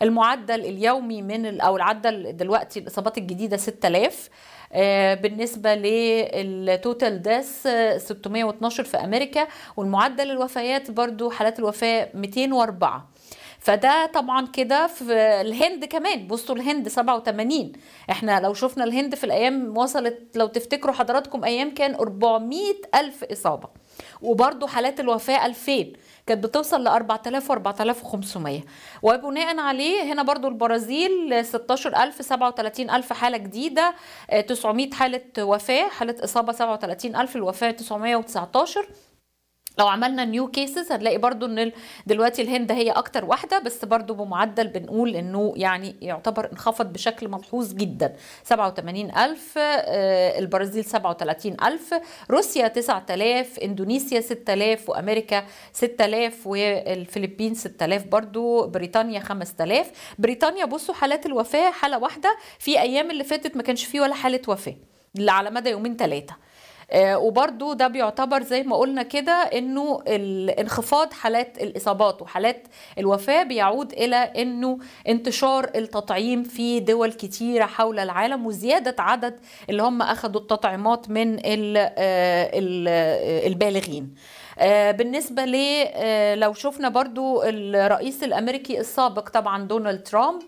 المعدل اليومي من أو العدل دلوقتي الإصابات الجديدة 6000 بالنسبه للتوتال داس 612 في أمريكا والمعدل الوفيات برضو حالات الوفاة 204 فده طبعا كده في الهند كمان بصوا الهند 87 احنا لو شفنا الهند في الايام وصلت لو تفتكروا حضراتكم ايام كان 400 الف اصابه وبرضو حالات الوفاه 2000 كانت بتوصل ل 4000 و 4500 وبناء عليه هنا برضو البرازيل 16000 37000 حاله جديده 900 آه، حاله وفاه حاله اصابه 37000 الوفاه 919 لو عملنا نيو كيسز هنلاقي برضو ان دلوقتي الهند هي اكتر واحده بس برضو بمعدل بنقول انه يعني يعتبر انخفض بشكل ملحوظ جدا 87000 آه، البرازيل 37000 روسيا 9000 اندونيسيا 6000 وامريكا 6000 والفلبين 6000 برضو بريطانيا 5000 بريطانيا بصوا حالات الوفاه حاله واحده في ايام اللي فاتت ما كانش فيه ولا حاله وفاه اللي على مدى يومين ثلاثه آه، وبرده ده بيعتبر زي ما قلنا كده انه انخفاض حالات الاصابات وحالات الوفاه بيعود الى انه انتشار التطعيم في دول كتيره حول العالم وزياده عدد اللي هم اخذوا التطعيمات من آه، آه، البالغين بالنسبة لي لو شفنا برضو الرئيس الأمريكي السابق طبعا دونالد ترامب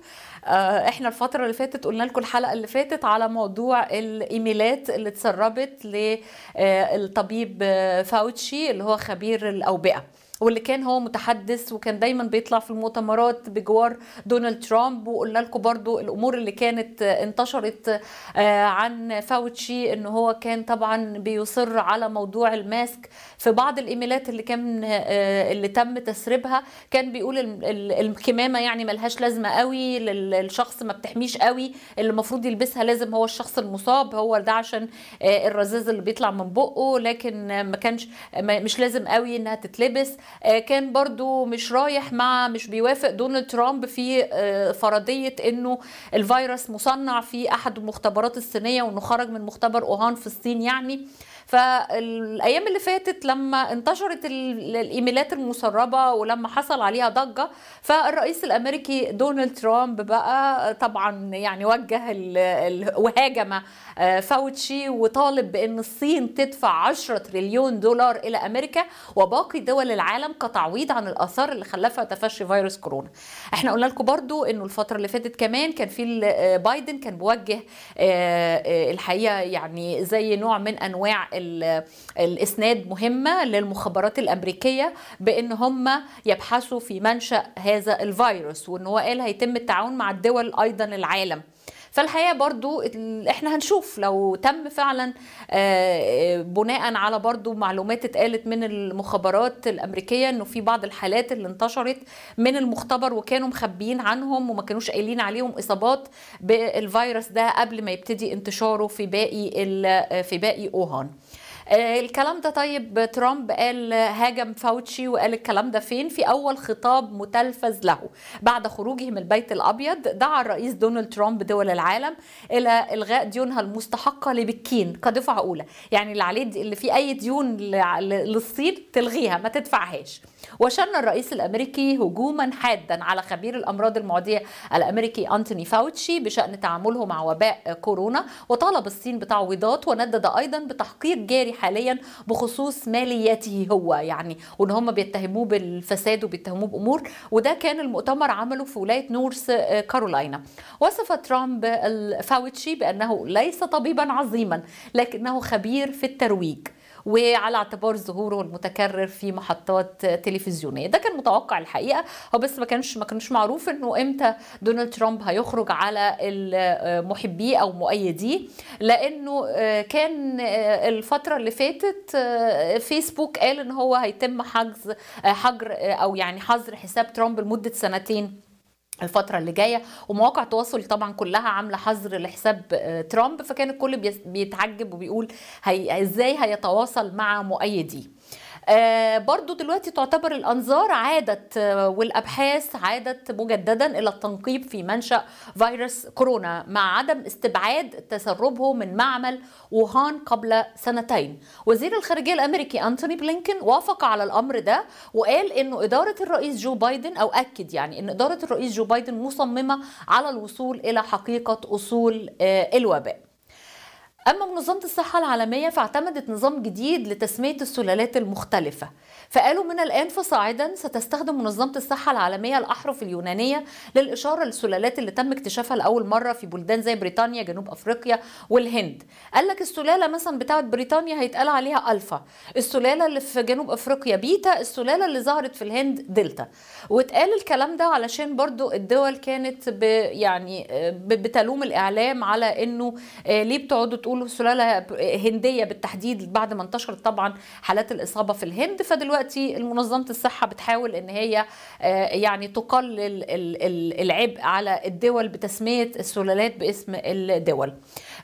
آه، احنا الفتره اللي فاتت قلنا لكم الحلقه اللي فاتت على موضوع الايميلات اللي اتسربت للطبيب آه، آه، فاوتشي اللي هو خبير الاوبئه واللي كان هو متحدث وكان دايما بيطلع في المؤتمرات بجوار دونالد ترامب وقلنا لكم برضو الامور اللي كانت آه، انتشرت آه، عن فاوتشي ان هو كان طبعا بيصر على موضوع الماسك في بعض الايميلات اللي كان آه، اللي تم تسريبها كان بيقول الكمامه يعني ملهاش لازمه قوي للشخص ما بتحميش قوي اللي المفروض يلبسها لازم هو الشخص المصاب هو ده عشان الرذاذ اللي بيطلع من بقه لكن ما كانش مش لازم قوي انها تتلبس آه، كان برضو مش رايح مع مش بيوافق دونالد ترامب في آه، فرضية انه الفيروس مصنع في احد المختبرات الصينية وانه خرج من مختبر اوهان في الصين يعني فالايام اللي فاتت لما انتشرت الايميلات المسربه ولما حصل عليها ضجه فالرئيس الامريكي دونالد ترامب بقى طبعا يعني وجه وهاجم فاوتشي وطالب بان الصين تدفع 10 تريليون دولار الى امريكا وباقي دول العالم كتعويض عن الاثار اللي خلفها تفشي فيروس كورونا احنا قلنا لكم برضو انه الفتره اللي فاتت كمان كان في آه، بايدن كان بوجه آه، آه، الحقيقه يعني زي نوع من انواع الاسناد مهمه للمخابرات الامريكيه بان هم يبحثوا في منشا هذا الفيروس وان هو قال هيتم التعاون مع الدول ايضا العالم فالحقيقه برضو احنا هنشوف لو تم فعلا آه، آه، بناء على برضو معلومات اتقالت من المخابرات الامريكيه انه في بعض الحالات اللي انتشرت من المختبر وكانوا مخبيين عنهم وما كانوش قايلين عليهم اصابات بالفيروس ده قبل ما يبتدي انتشاره في باقي آه، في باقي اوهان آه، الكلام ده طيب ترامب قال هاجم فاوتشي وقال الكلام ده فين في اول خطاب متلفز له بعد خروجه من البيت الابيض دعا الرئيس دونالد ترامب دول العالم الى الغاء ديونها المستحقه لبكين كدفعه اولى يعني اللي عليه اللي فيه اي ديون للصين تلغيها ما تدفعهاش وشن الرئيس الامريكي هجوما حادا على خبير الامراض المعديه الامريكي انتوني فاوتشي بشان تعامله مع وباء كورونا وطالب الصين بتعويضات وندد ايضا بتحقيق جاري حاليا بخصوص ماليته هو يعني وان هم بيتهموه بالفساد وبيتهموه بامور وده كان المؤتمر عمله في ولايه نورث آه، كارولاينا وصف ترامب الفاوتشي بانه ليس طبيبا عظيما لكنه خبير في الترويج وعلى اعتبار ظهوره المتكرر في محطات تلفزيونيه ده كان متوقع الحقيقه هو بس ما كانش ما كانش معروف انه امتى دونالد ترامب هيخرج على محبيه او مؤيديه لانه آه، كان آه، الفتره اللي فاتت آه، فيسبوك قال ان هو هيتم حجز حجر او يعني حظر حساب ترامب لمده سنتين الفترة اللي جاية ومواقع التواصل طبعا كلها عاملة حظر لحساب آه، ترامب فكان الكل بيتعجب وبيقول هي ازاي هيتواصل مع مؤيديه آه، برضو دلوقتي تعتبر الأنظار عادت آه، والأبحاث عادت مجددا إلى التنقيب في منشأ فيروس كورونا مع عدم استبعاد تسربه من معمل ووهان قبل سنتين وزير الخارجية الأمريكي أنتوني بلينكن وافق على الأمر ده وقال أنه إدارة الرئيس جو بايدن أو أكد يعني أن إدارة الرئيس جو بايدن مصممة على الوصول إلى حقيقة أصول آه، الوباء أما منظمة الصحة العالمية فاعتمدت نظام جديد لتسمية السلالات المختلفة فقالوا من الآن فصاعدا ستستخدم منظمة الصحة العالمية الأحرف اليونانية للإشارة للسلالات اللي تم اكتشافها لأول مرة في بلدان زي بريطانيا جنوب أفريقيا والهند قال لك السلالة مثلا بتاعة بريطانيا هيتقال عليها ألفا السلالة اللي في جنوب أفريقيا بيتا السلالة اللي ظهرت في الهند دلتا واتقال الكلام ده علشان برضو الدول كانت ب يعني آه، بتلوم الإعلام على إنه آه، ليه بتقعدوا تقولوا بيقولوا سلاله هنديه بالتحديد بعد ما انتشرت طبعا حالات الاصابه في الهند فدلوقتي منظمه الصحه بتحاول ان هي آه، يعني تقلل العبء على الدول بتسميه السلالات باسم الدول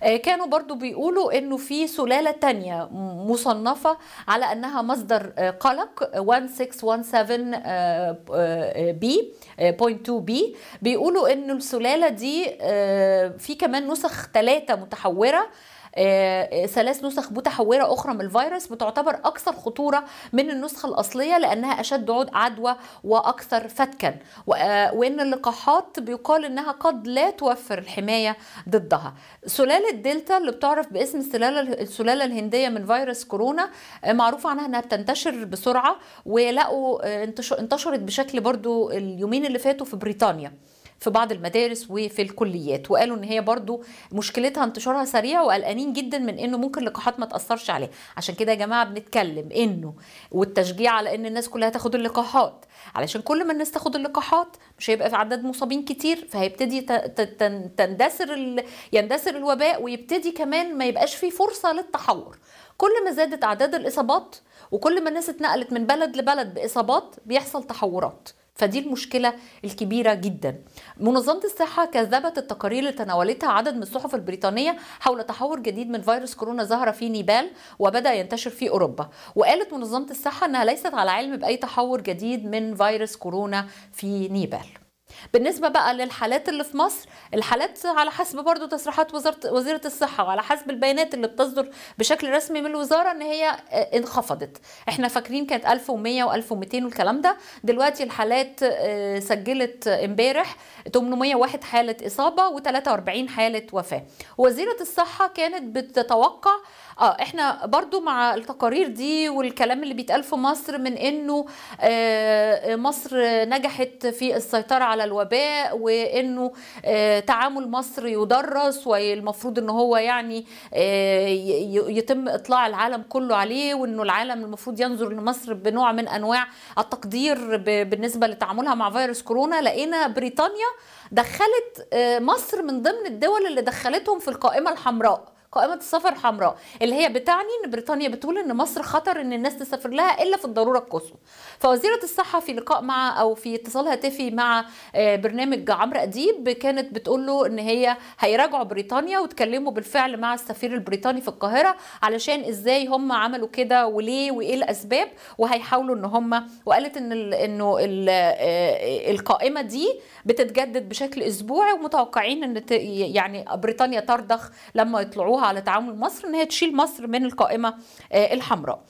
آه، كانوا برضو بيقولوا انه في سلاله تانية مصنفه على انها مصدر آه، قلق 1617 بي 0.2 بي بيقولوا انه السلاله دي في كمان نسخ ثلاثه متحوره آه، آه، ثلاث نسخ متحوره اخرى من الفيروس بتعتبر اكثر خطوره من النسخه الاصليه لانها اشد عدوى واكثر فتكا آه، وان اللقاحات بيقال انها قد لا توفر الحمايه ضدها سلاله دلتا اللي بتعرف باسم السلاله السلاله الهنديه من فيروس كورونا معروف عنها انها بتنتشر بسرعه ولقوا انتشرت بشكل برضو اليومين اللي فاتوا في بريطانيا في بعض المدارس وفي الكليات وقالوا ان هي برضو مشكلتها انتشارها سريع وقلقانين جدا من انه ممكن لقاحات ما تاثرش عليها عشان كده يا جماعه بنتكلم انه والتشجيع على ان الناس كلها تاخد اللقاحات علشان كل ما الناس تاخد اللقاحات مش هيبقى في عدد مصابين كتير فهيبتدي تندثر ال... يندثر الوباء ويبتدي كمان ما يبقاش في فرصه للتحور كل ما زادت اعداد الاصابات وكل ما الناس اتنقلت من بلد لبلد باصابات بيحصل تحورات فدي المشكلة الكبيرة جدا منظمة الصحة كذبت التقارير اللي تناولتها عدد من الصحف البريطانية حول تحور جديد من فيروس كورونا ظهر في نيبال وبدأ ينتشر في أوروبا وقالت منظمة الصحة أنها ليست على علم بأي تحور جديد من فيروس كورونا في نيبال بالنسبه بقى للحالات اللي في مصر الحالات على حسب برضو تصريحات وزاره وزيره الصحه وعلى حسب البيانات اللي بتصدر بشكل رسمي من الوزاره ان هي آه، انخفضت احنا فاكرين كانت 1100 و1200 والكلام ده دلوقتي الحالات آه، سجلت امبارح 801 حاله اصابه و43 حاله وفاه وزيره الصحه كانت بتتوقع اه احنا برضو مع التقارير دي والكلام اللي بيتقال في مصر من انه آه، مصر نجحت في السيطرة على الوباء وانه آه، تعامل مصر يدرس والمفروض ان هو يعني آه، يتم اطلاع العالم كله عليه وانه العالم المفروض ينظر لمصر بنوع من انواع التقدير بالنسبة لتعاملها مع فيروس كورونا لقينا بريطانيا دخلت مصر من ضمن الدول اللي دخلتهم في القائمة الحمراء قائمه السفر الحمراء اللي هي بتعني ان بريطانيا بتقول ان مصر خطر ان الناس تسافر لها الا في الضروره القصوى فوزيرة الصحة في لقاء مع أو في اتصال هاتفي مع آه، برنامج عمرو أديب كانت بتقول له إن هي هيراجعوا بريطانيا وتكلموا بالفعل مع السفير البريطاني في القاهرة علشان إزاي هم عملوا كده وليه وإيه الأسباب وهيحاولوا إن هم وقالت إن ال إنه ال آه، آه، القائمة دي بتتجدد بشكل أسبوعي ومتوقعين إن يعني بريطانيا ترضخ لما يطلعوها على تعامل مصر إن هي تشيل مصر من القائمة الحمراء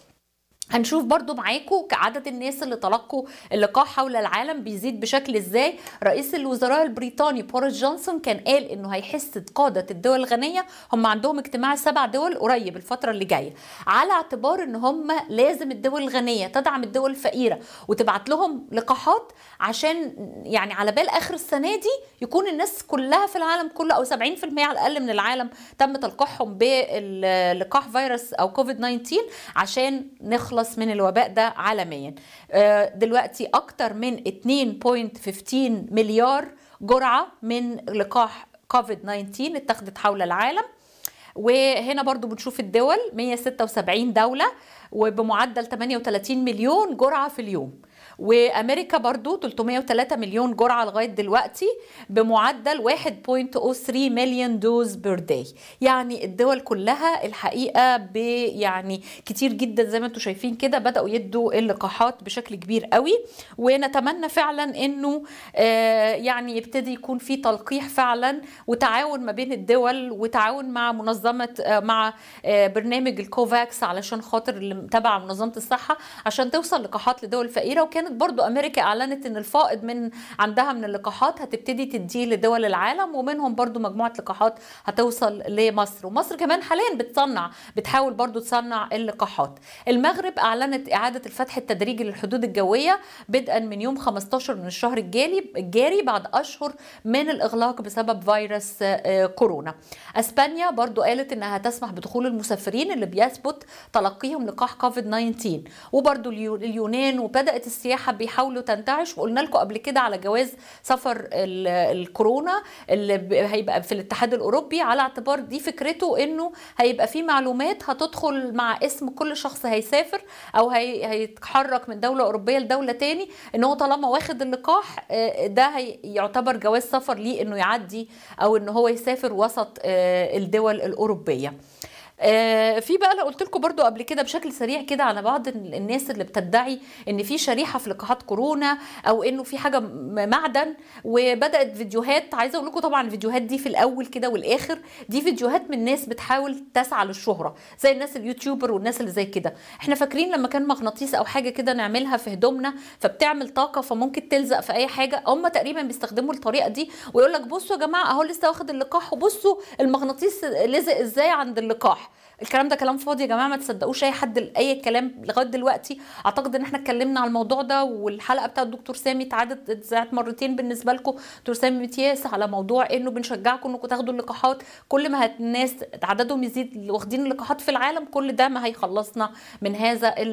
هنشوف برضو معاكم كعدد الناس اللي تلقوا اللقاح حول العالم بيزيد بشكل ازاي رئيس الوزراء البريطاني بوريس جونسون كان قال انه هيحس قادة الدول الغنية هم عندهم اجتماع سبع دول قريب الفترة اللي جاية على اعتبار ان هم لازم الدول الغنية تدعم الدول الفقيرة وتبعت لهم لقاحات عشان يعني على بال اخر السنة دي يكون الناس كلها في العالم كله او 70% على الاقل من العالم تم تلقيحهم بلقاح فيروس او كوفيد 19 عشان نخلص نتخلص من الوباء ده عالميا آه، دلوقتي أكتر من 2.15 مليار جرعة من لقاح كوفيد 19 اتخذت حول العالم وهنا برضو بنشوف الدول 176 دولة وبمعدل 38 مليون جرعة في اليوم وامريكا برضو 303 مليون جرعه لغايه دلوقتي بمعدل 1.03 مليون دوز بير داي يعني الدول كلها الحقيقه يعني كتير جدا زي ما انتم شايفين كده بداوا يدوا اللقاحات بشكل كبير قوي ونتمنى فعلا انه آه، يعني يبتدي يكون في تلقيح فعلا وتعاون ما بين الدول وتعاون مع منظمه آه، مع آه، برنامج الكوفاكس علشان خاطر اللي تبع منظمه الصحه عشان توصل لقاحات لدول فقيره وكانت كانت برضو امريكا اعلنت ان الفائض من عندها من اللقاحات هتبتدي تديه لدول العالم ومنهم برضو مجموعه لقاحات هتوصل لمصر ومصر كمان حاليا بتصنع بتحاول برضو تصنع اللقاحات المغرب اعلنت اعاده الفتح التدريجي للحدود الجويه بدءا من يوم 15 من الشهر الجاري الجاري بعد اشهر من الاغلاق بسبب فيروس آه، كورونا اسبانيا برضو قالت انها تسمح بدخول المسافرين اللي بيثبت تلقيهم لقاح كوفيد 19 وبرضو اليونان وبدات السياسه السياحه بيحاولوا تنتعش وقلنا لكم قبل كده على جواز سفر الكورونا اللي هيبقى في الاتحاد الاوروبي على اعتبار دي فكرته انه هيبقى في معلومات هتدخل مع اسم كل شخص هيسافر او هي هيتحرك من دوله اوروبيه لدوله تاني ان هو طالما واخد اللقاح آه، ده يعتبر جواز سفر ليه انه يعدي او ان هو يسافر وسط آه، الدول الاوروبيه آه، في بقى انا قلت لكم برضو قبل كده بشكل سريع كده على بعض الناس اللي بتدعي ان في شريحه في لقاحات كورونا او انه في حاجه معدن وبدات فيديوهات عايزه اقول لكم طبعا الفيديوهات دي في الاول كده والاخر دي فيديوهات من ناس بتحاول تسعى للشهره زي الناس اليوتيوبر والناس اللي زي كده احنا فاكرين لما كان مغناطيس او حاجه كده نعملها في هدومنا فبتعمل طاقه فممكن تلزق في اي حاجه هم تقريبا بيستخدموا الطريقه دي ويقول لك بصوا يا جماعه اهو لسه واخد اللقاح وبصوا المغناطيس لزق ازاي عند اللقاح الكلام ده كلام فاضي يا جماعه ما تصدقوش اي حد اي كلام لغايه دلوقتي اعتقد ان احنا اتكلمنا على الموضوع ده والحلقه بتاعه الدكتور سامي اتعادت اتذاعت مرتين بالنسبه لكم دكتور سامي متياس على موضوع انه بنشجعكم انكم تاخدوا اللقاحات كل ما الناس عددهم يزيد واخدين اللقاحات في العالم كل ده ما هيخلصنا من هذا آه،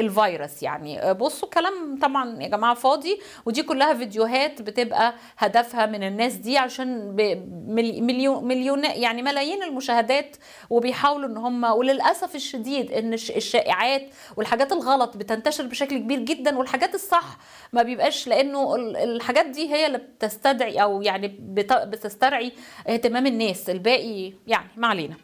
الفيروس يعني آه، بصوا كلام طبعا يا جماعه فاضي ودي كلها فيديوهات بتبقى هدفها من الناس دي عشان مليون مليون يعني ملايين المشاهدات وبيحاولوا ان هم وللاسف الشديد ان الشائعات والحاجات الغلط بتنتشر بشكل كبير جدا والحاجات الصح ما بيبقاش لانه الحاجات دي هي اللي بتستدعي او يعني بتسترعي اهتمام الناس الباقي يعني ما علينا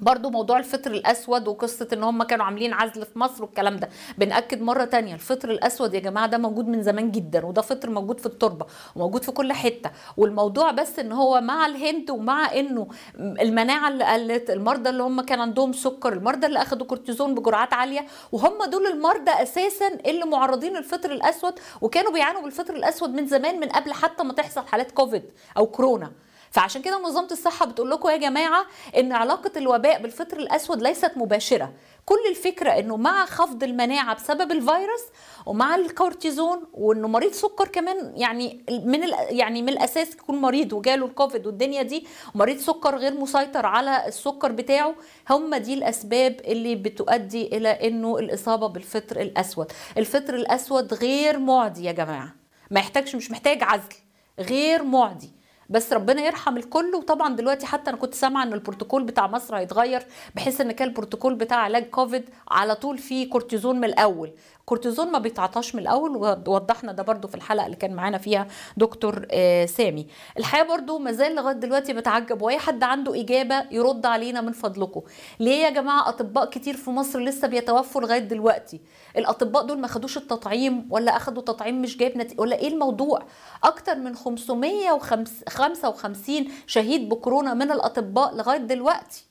برضو موضوع الفطر الاسود وقصه ان هم كانوا عاملين عزل في مصر والكلام ده بناكد مره تانية الفطر الاسود يا جماعه ده موجود من زمان جدا وده فطر موجود في التربه وموجود في كل حته والموضوع بس ان هو مع الهند ومع انه المناعه اللي قلت المرضى اللي هم كان عندهم سكر المرضى اللي اخذوا كورتيزون بجرعات عاليه وهم دول المرضى اساسا اللي معرضين للفطر الاسود وكانوا بيعانوا بالفطر الاسود من زمان من قبل حتى ما تحصل حالات كوفيد او كورونا فعشان كده منظمه الصحه بتقول لكم يا جماعه ان علاقه الوباء بالفطر الاسود ليست مباشره كل الفكره انه مع خفض المناعه بسبب الفيروس ومع الكورتيزون وانه مريض سكر كمان يعني من يعني من الاساس يكون مريض وجاله الكوفيد والدنيا دي مريض سكر غير مسيطر على السكر بتاعه هم دي الاسباب اللي بتؤدي الى انه الاصابه بالفطر الاسود الفطر الاسود غير معدي يا جماعه ما يحتاجش مش محتاج عزل غير معدي بس ربنا يرحم الكل وطبعا دلوقتي حتى انا كنت سامعه ان البروتوكول بتاع مصر هيتغير بحيث ان كان البروتوكول بتاع علاج كوفيد على طول فيه كورتيزون من الاول الكورتيزون ما بيتعطاش من الاول ووضحنا ده برده في الحلقه اللي كان معانا فيها دكتور آه، سامي الحقيقه برده ما زال لغايه دلوقتي بتعجب واي حد عنده اجابه يرد علينا من فضلكم ليه يا جماعه اطباء كتير في مصر لسه بيتوفوا لغايه دلوقتي الاطباء دول ما خدوش التطعيم ولا اخدوا تطعيم مش جايب نتيجه ولا ايه الموضوع اكتر من 555 شهيد بكورونا من الاطباء لغايه دلوقتي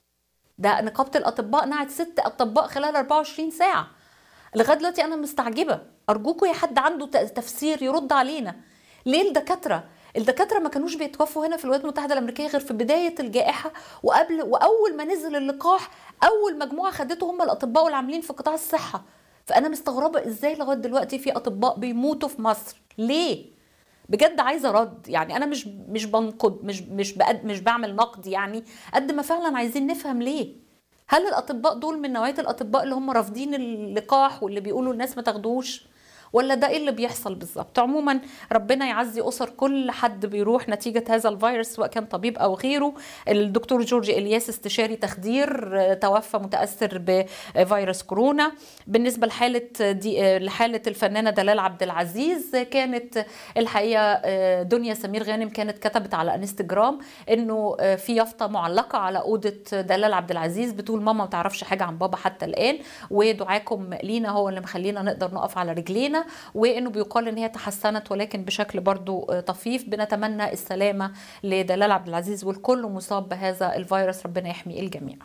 ده نقابه الاطباء نعت ست اطباء خلال 24 ساعه لغايه دلوقتي انا مستعجبه ارجوكم يا حد عنده تفسير يرد علينا ليه الدكاتره الدكاتره ما كانوش بيتوفوا هنا في الولايات المتحده الامريكيه غير في بدايه الجائحه وقبل واول ما نزل اللقاح اول مجموعه خدته هم الاطباء والعاملين في قطاع الصحه فانا مستغربه ازاي لغايه دلوقتي في اطباء بيموتوا في مصر ليه بجد عايزه رد يعني انا مش مش بنقد مش مش مش بعمل نقد يعني قد ما فعلا عايزين نفهم ليه هل الاطباء دول من نوعيه الاطباء اللي هم رافضين اللقاح واللي بيقولوا الناس ما تاخدوش ولا ده ايه اللي بيحصل بالظبط عموما ربنا يعزي اسر كل حد بيروح نتيجه هذا الفيروس سواء كان طبيب او غيره الدكتور جورج الياس استشاري تخدير آه، توفى متاثر بفيروس كورونا بالنسبه لحاله دي آه، لحاله الفنانه دلال عبد العزيز كانت الحقيقه آه، دنيا سمير غانم كانت كتبت على انستجرام انه في يافطه معلقه على اوضه دلال عبد العزيز بتقول ماما ما تعرفش حاجه عن بابا حتى الان ودعاكم لينا هو اللي مخلينا نقدر نقف على رجلينا وانه بيقال ان هي تحسنت ولكن بشكل برضو آه، طفيف بنتمنى السلامه لدلال عبد العزيز والكل مصاب بهذا الفيروس ربنا يحمي الجميع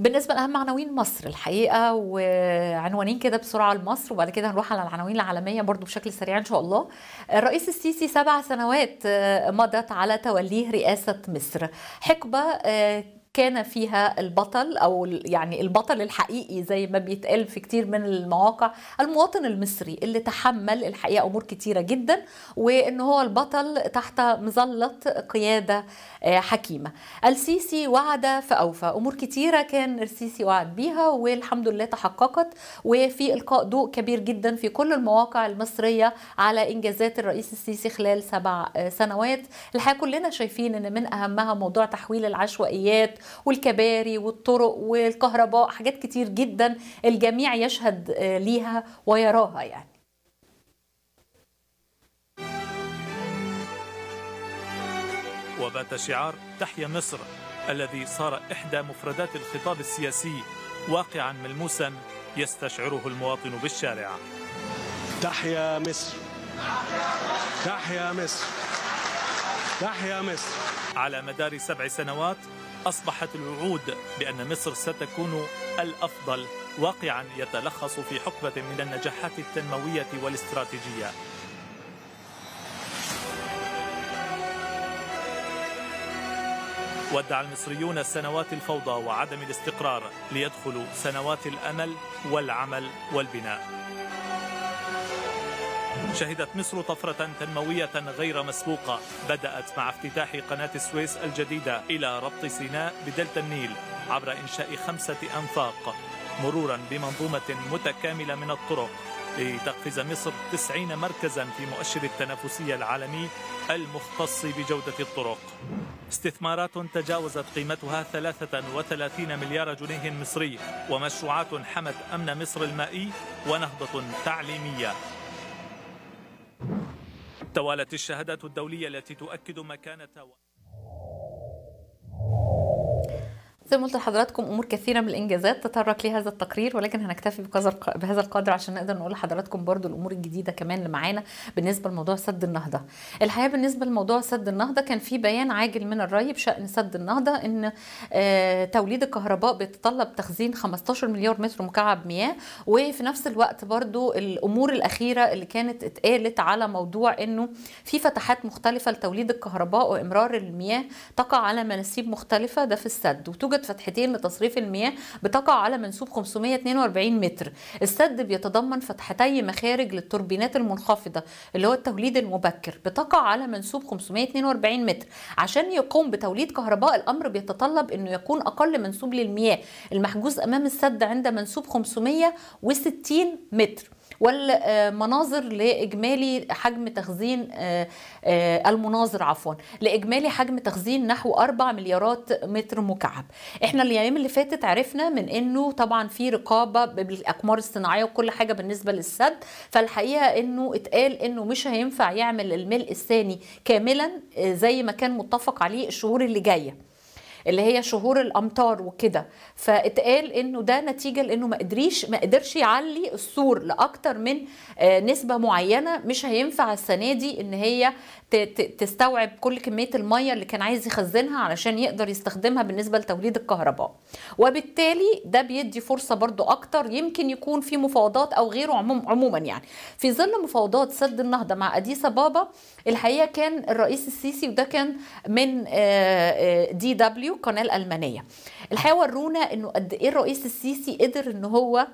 بالنسبة لأهم عناوين مصر الحقيقة وعنوانين كده بسرعة لمصر وبعد كده هنروح على العناوين العالمية برضو بشكل سريع إن شاء الله الرئيس السيسي سبع سنوات آه، مضت على توليه رئاسة مصر حقبة آه، كان فيها البطل او يعني البطل الحقيقي زي ما بيتقال في كتير من المواقع المواطن المصري اللي تحمل الحقيقه امور كتيره جدا وان هو البطل تحت مظله قياده آه، حكيمه السيسي وعد فاوفى امور كتيره كان السيسي وعد بيها والحمد لله تحققت وفي القاء ضوء كبير جدا في كل المواقع المصريه على انجازات الرئيس السيسي خلال سبع آه، سنوات الحقيقه كلنا شايفين ان من اهمها موضوع تحويل العشوائيات والكباري والطرق والكهرباء حاجات كتير جدا الجميع يشهد آه، ليها ويراها يعني وبات شعار تحيا مصر الذي صار إحدى مفردات الخطاب السياسي واقعا ملموسا يستشعره المواطن بالشارع تحيا مصر تحيا مصر تحيا مصر على مدار سبع سنوات أصبحت الوعود بأن مصر ستكون الأفضل واقعا يتلخص في حقبة من النجاحات التنموية والاستراتيجية ودع المصريون السنوات الفوضى وعدم الاستقرار ليدخلوا سنوات الأمل والعمل والبناء شهدت مصر طفرة تنموية غير مسبوقة بدأت مع افتتاح قناة السويس الجديدة إلى ربط سيناء بدلتا النيل عبر إنشاء خمسة أنفاق مرورا بمنظومة متكاملة من الطرق لتقفز مصر 90 مركزا في مؤشر التنافسية العالمي المختص بجودة الطرق استثمارات تجاوزت قيمتها 33 مليار جنيه مصري ومشروعات حمت أمن مصر المائي ونهضة تعليمية توالت الشهادات الدولية التي تؤكد مكانة زي ما قلت لحضراتكم امور كثيره من الانجازات تطرق لهذا التقرير ولكن هنكتفي بهذا القدر عشان نقدر نقول لحضراتكم برضو الامور الجديده كمان اللي معانا بالنسبه لموضوع سد النهضه الحقيقه بالنسبه لموضوع سد النهضه كان في بيان عاجل من الري بشان سد النهضه ان آه، توليد الكهرباء بيتطلب تخزين 15 مليار متر مكعب مياه وفي نفس الوقت برضو الامور الاخيره اللي كانت اتقالت على موضوع انه في فتحات مختلفه لتوليد الكهرباء وامرار المياه تقع على مناسيب مختلفه ده في السد وتوجد نتيجة فتحتين لتصريف المياه بتقع على منسوب 542 متر السد بيتضمن فتحتي مخارج للتوربينات المنخفضة اللي هو التوليد المبكر بتقع على منسوب 542 متر عشان يقوم بتوليد كهرباء الأمر بيتطلب أنه يكون أقل منسوب للمياه المحجوز أمام السد عند منسوب 560 متر والمناظر لاجمالي حجم تخزين آه، آه، المناظر عفوا لاجمالي حجم تخزين نحو 4 مليارات متر مكعب احنا الايام اللي فاتت عرفنا من انه طبعا في رقابه بالاقمار الصناعيه وكل حاجه بالنسبه للسد فالحقيقه انه اتقال انه مش هينفع يعمل الملء الثاني كاملا آه، زي ما كان متفق عليه الشهور اللي جايه اللي هي شهور الامطار وكده فاتقال انه ده نتيجه لانه ما قدريش ما قدرش يعلي السور لاكثر من آه، نسبه معينه مش هينفع السنه دي ان هي تستوعب كل كميه الميه اللي كان عايز يخزنها علشان يقدر يستخدمها بالنسبه لتوليد الكهرباء وبالتالي ده بيدي فرصه برضو اكتر يمكن يكون في مفاوضات او غيره عموم عموما يعني في ظل مفاوضات سد النهضه مع اديس ابابا الحقيقه كان الرئيس السيسي وده كان من دي آه، دبليو آه، القناه الالمانيه الحقيقه ورونا انه قد ايه الرئيس السيسي قدر ان هو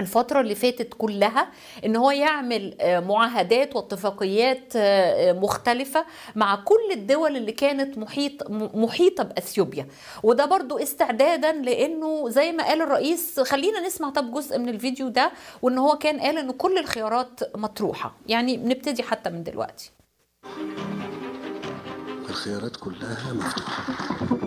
الفترة اللي فاتت كلها ان هو يعمل آه، معاهدات واتفاقيات آه، آه، مختلفة مع كل الدول اللي كانت محيط محيطة باثيوبيا وده برضو استعدادا لانه زي ما قال الرئيس خلينا نسمع طب جزء من الفيديو ده وان هو كان قال ان كل الخيارات مطروحة يعني نبتدي حتى من دلوقتي الخيارات كلها مفتوحة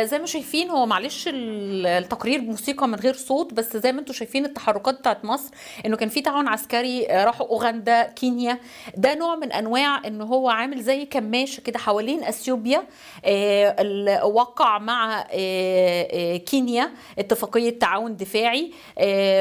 آه زي ما شايفين هو معلش التقرير موسيقى من غير صوت بس زي ما انتم شايفين التحركات بتاعت مصر انه كان في تعاون عسكري آه، راحوا اوغندا كينيا ده نوع من انواع ان هو عامل زي كماشه كده حوالين اثيوبيا آه، وقع مع آه، كينيا اتفاقيه تعاون دفاعي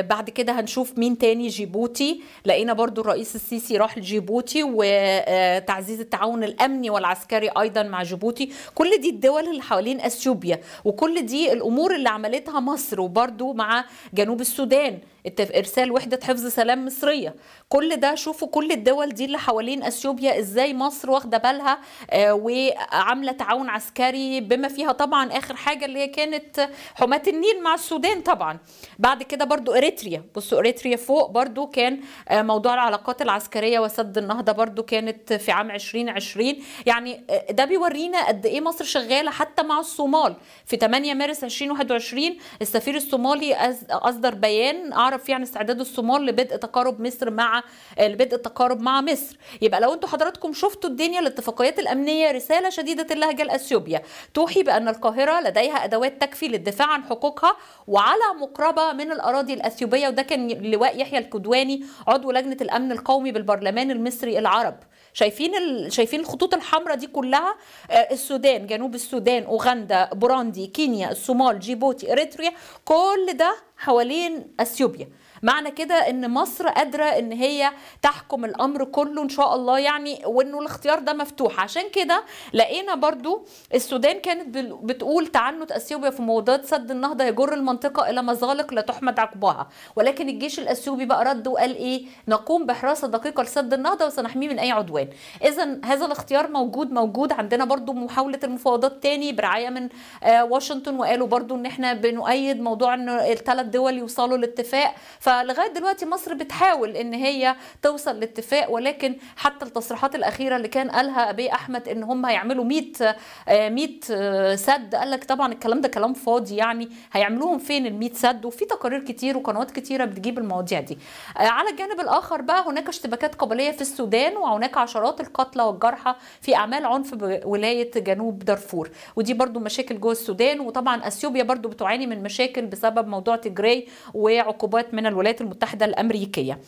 بعد كده هنشوف مين تاني جيبوتي لقينا برضو الرئيس السيسي راح لجيبوتي وتعزيز التعاون الامني والعسكري ايضا مع جيبوتي كل دي الدول اللي حوالين اثيوبيا وكل دي الامور اللي عملتها مصر وبرضو مع جنوب السودان ارسال وحده حفظ سلام مصريه كل ده شوفوا كل الدول دي اللي حوالين اثيوبيا ازاي مصر واخده بالها آه، وعامله تعاون عسكري بما فيها طبعا اخر حاجه اللي هي كانت حماه النيل مع السودان طبعا بعد كده برضو اريتريا بصوا اريتريا فوق برضو كان آه، موضوع العلاقات العسكريه وسد النهضه برضو كانت في عام 2020 يعني آه، ده بيورينا قد ايه مصر شغاله حتى مع الصومال في 8 مارس 2021 السفير الصومالي اصدر بيان نعرف فيه عن استعداد الصومال لبدء تقارب مصر مع آه، لبدء التقارب مع مصر يبقى لو انتم حضراتكم شفتوا الدنيا الاتفاقيات الامنيه رساله شديده اللهجه لاثيوبيا توحي بان القاهره لديها ادوات تكفي للدفاع عن حقوقها وعلى مقربه من الاراضي الاثيوبيه وده كان لواء يحيى الكدواني عضو لجنه الامن القومي بالبرلمان المصري العرب شايفين ال... شايفين الخطوط الحمراء دي كلها آه، السودان جنوب السودان اوغندا بوراندي كينيا الصومال جيبوتي اريتريا كل ده حوالين اثيوبيا معنى كده ان مصر قادره ان هي تحكم الامر كله ان شاء الله يعني وانه الاختيار ده مفتوح عشان كده لقينا برضو السودان كانت بتقول تعنت اثيوبيا في موضات سد النهضه يجر المنطقه الى مزالق لا تحمد عقباها ولكن الجيش الاثيوبي بقى رد وقال ايه نقوم بحراسه دقيقه لسد النهضه وسنحميه من اي عدوان اذا هذا الاختيار موجود موجود عندنا برضو محاوله المفاوضات تاني برعايه من آه، واشنطن وقالوا برضو ان احنا بنؤيد موضوع ان الثلاث دول يوصلوا لاتفاق ف فلغايه دلوقتي مصر بتحاول ان هي توصل لاتفاق ولكن حتى التصريحات الاخيره اللي كان قالها ابي احمد ان هم هيعملوا 100 100 آه، آه، سد قال لك طبعا الكلام ده كلام فاضي يعني هيعملوهم فين ال 100 سد وفي تقارير كتير وقنوات كتيره بتجيب المواضيع دي آه، على الجانب الاخر بقى هناك اشتباكات قبليه في السودان وهناك عشرات القتلى والجرحى في اعمال عنف بولايه جنوب دارفور ودي برضو مشاكل جوه السودان وطبعا اثيوبيا برضو بتعاني من مشاكل بسبب موضوع تجري وعقوبات من الولايات الولايات المتحدة الأمريكية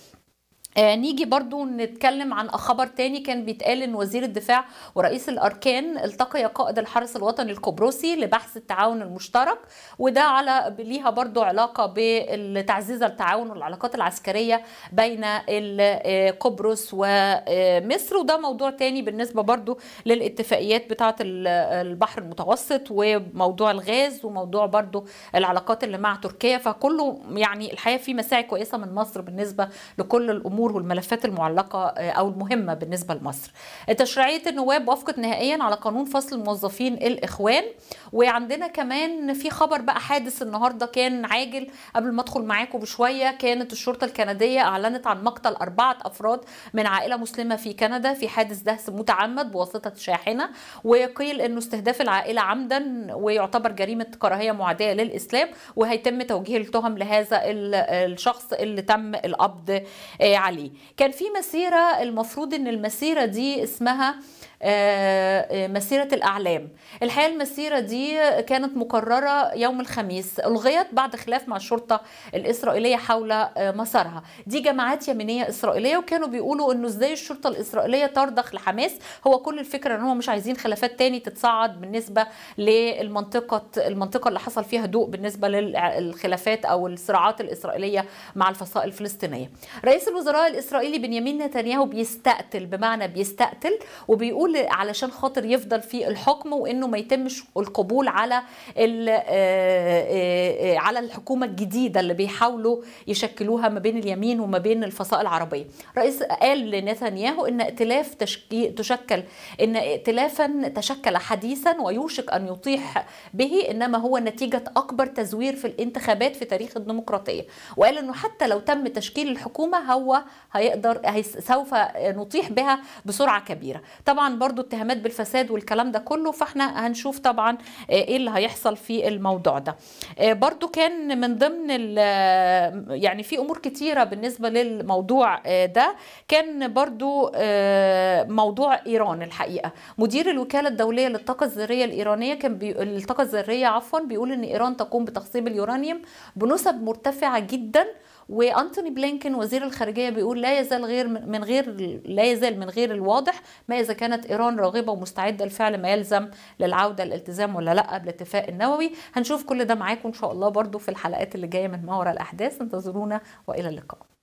آه نيجي برضو نتكلم عن آه، خبر تاني كان بيتقال ان وزير الدفاع ورئيس الاركان التقي قائد الحرس الوطني القبرصي لبحث التعاون المشترك وده على ليها برضو علاقه بتعزيز التعاون والعلاقات العسكريه بين آه، قبرص ومصر آه، وده موضوع تاني بالنسبه برضو للاتفاقيات بتاعه البحر المتوسط وموضوع الغاز وموضوع برضو العلاقات اللي مع تركيا فكله يعني الحقيقه في مساعي كويسه من مصر بالنسبه لكل الامور الامور والملفات المعلقه آه، او المهمه بالنسبه لمصر. تشريعيه النواب وافقت نهائيا على قانون فصل الموظفين الاخوان وعندنا كمان في خبر بقى حادث النهارده كان عاجل قبل ما ادخل معاكم بشويه كانت الشرطه الكنديه اعلنت عن مقتل اربعه افراد من عائله مسلمه في كندا في حادث دهس متعمد بواسطه شاحنه وقيل انه استهداف العائله عمدا ويعتبر جريمه كراهيه معاديه للاسلام وهيتم توجيه التهم لهذا الشخص اللي تم القبض آه، عليه كان في مسيره المفروض ان المسيره دي اسمها آه، آه، مسيرة الأعلام الحقيقة المسيرة دي كانت مقررة يوم الخميس ألغيت بعد خلاف مع الشرطة الإسرائيلية حول آه، مسارها دي جماعات يمينية إسرائيلية وكانوا بيقولوا أنه إزاي الشرطة الإسرائيلية ترضخ لحماس هو كل الفكرة أنهم مش عايزين خلافات تاني تتصعد بالنسبة للمنطقة المنطقة اللي حصل فيها هدوء بالنسبة للخلافات أو الصراعات الإسرائيلية مع الفصائل الفلسطينية رئيس الوزراء الإسرائيلي بنيامين نتنياهو بيستقتل بمعنى بيستقتل وبيقول علشان خاطر يفضل في الحكم وانه ما يتمش القبول على آه، آه، آه، على الحكومه الجديده اللي بيحاولوا يشكلوها ما بين اليمين وما بين الفصائل العربيه رئيس قال لنتنياهو ان ائتلاف تشكل ان ائتلافا تشكل حديثا ويوشك ان يطيح به انما هو نتيجه اكبر تزوير في الانتخابات في تاريخ الديمقراطيه وقال انه حتى لو تم تشكيل الحكومه هو هيقدر سوف نطيح بها بسرعه كبيره طبعا برضو اتهامات بالفساد والكلام ده كله فاحنا هنشوف طبعا آه، ايه اللي هيحصل في الموضوع ده آه، برضو كان من ضمن آه، يعني في امور كتيره بالنسبه للموضوع ده كان برضو موضوع ايران الحقيقه مدير الوكاله الدوليه للطاقه الذريه الايرانيه كان بي... الطاقه الذريه عفوا بيقول ان ايران تقوم بتخصيب اليورانيوم بنسب مرتفعه جدا وانتوني بلينكن وزير الخارجيه بيقول لا يزال غير من غير لا يزال من غير الواضح ما اذا كانت ايران راغبه ومستعده لفعل ما يلزم للعوده الالتزام ولا لا بالاتفاق النووي هنشوف كل ده معاكم ان شاء الله برضو في الحلقات اللي جايه من ما وراء الاحداث انتظرونا والى اللقاء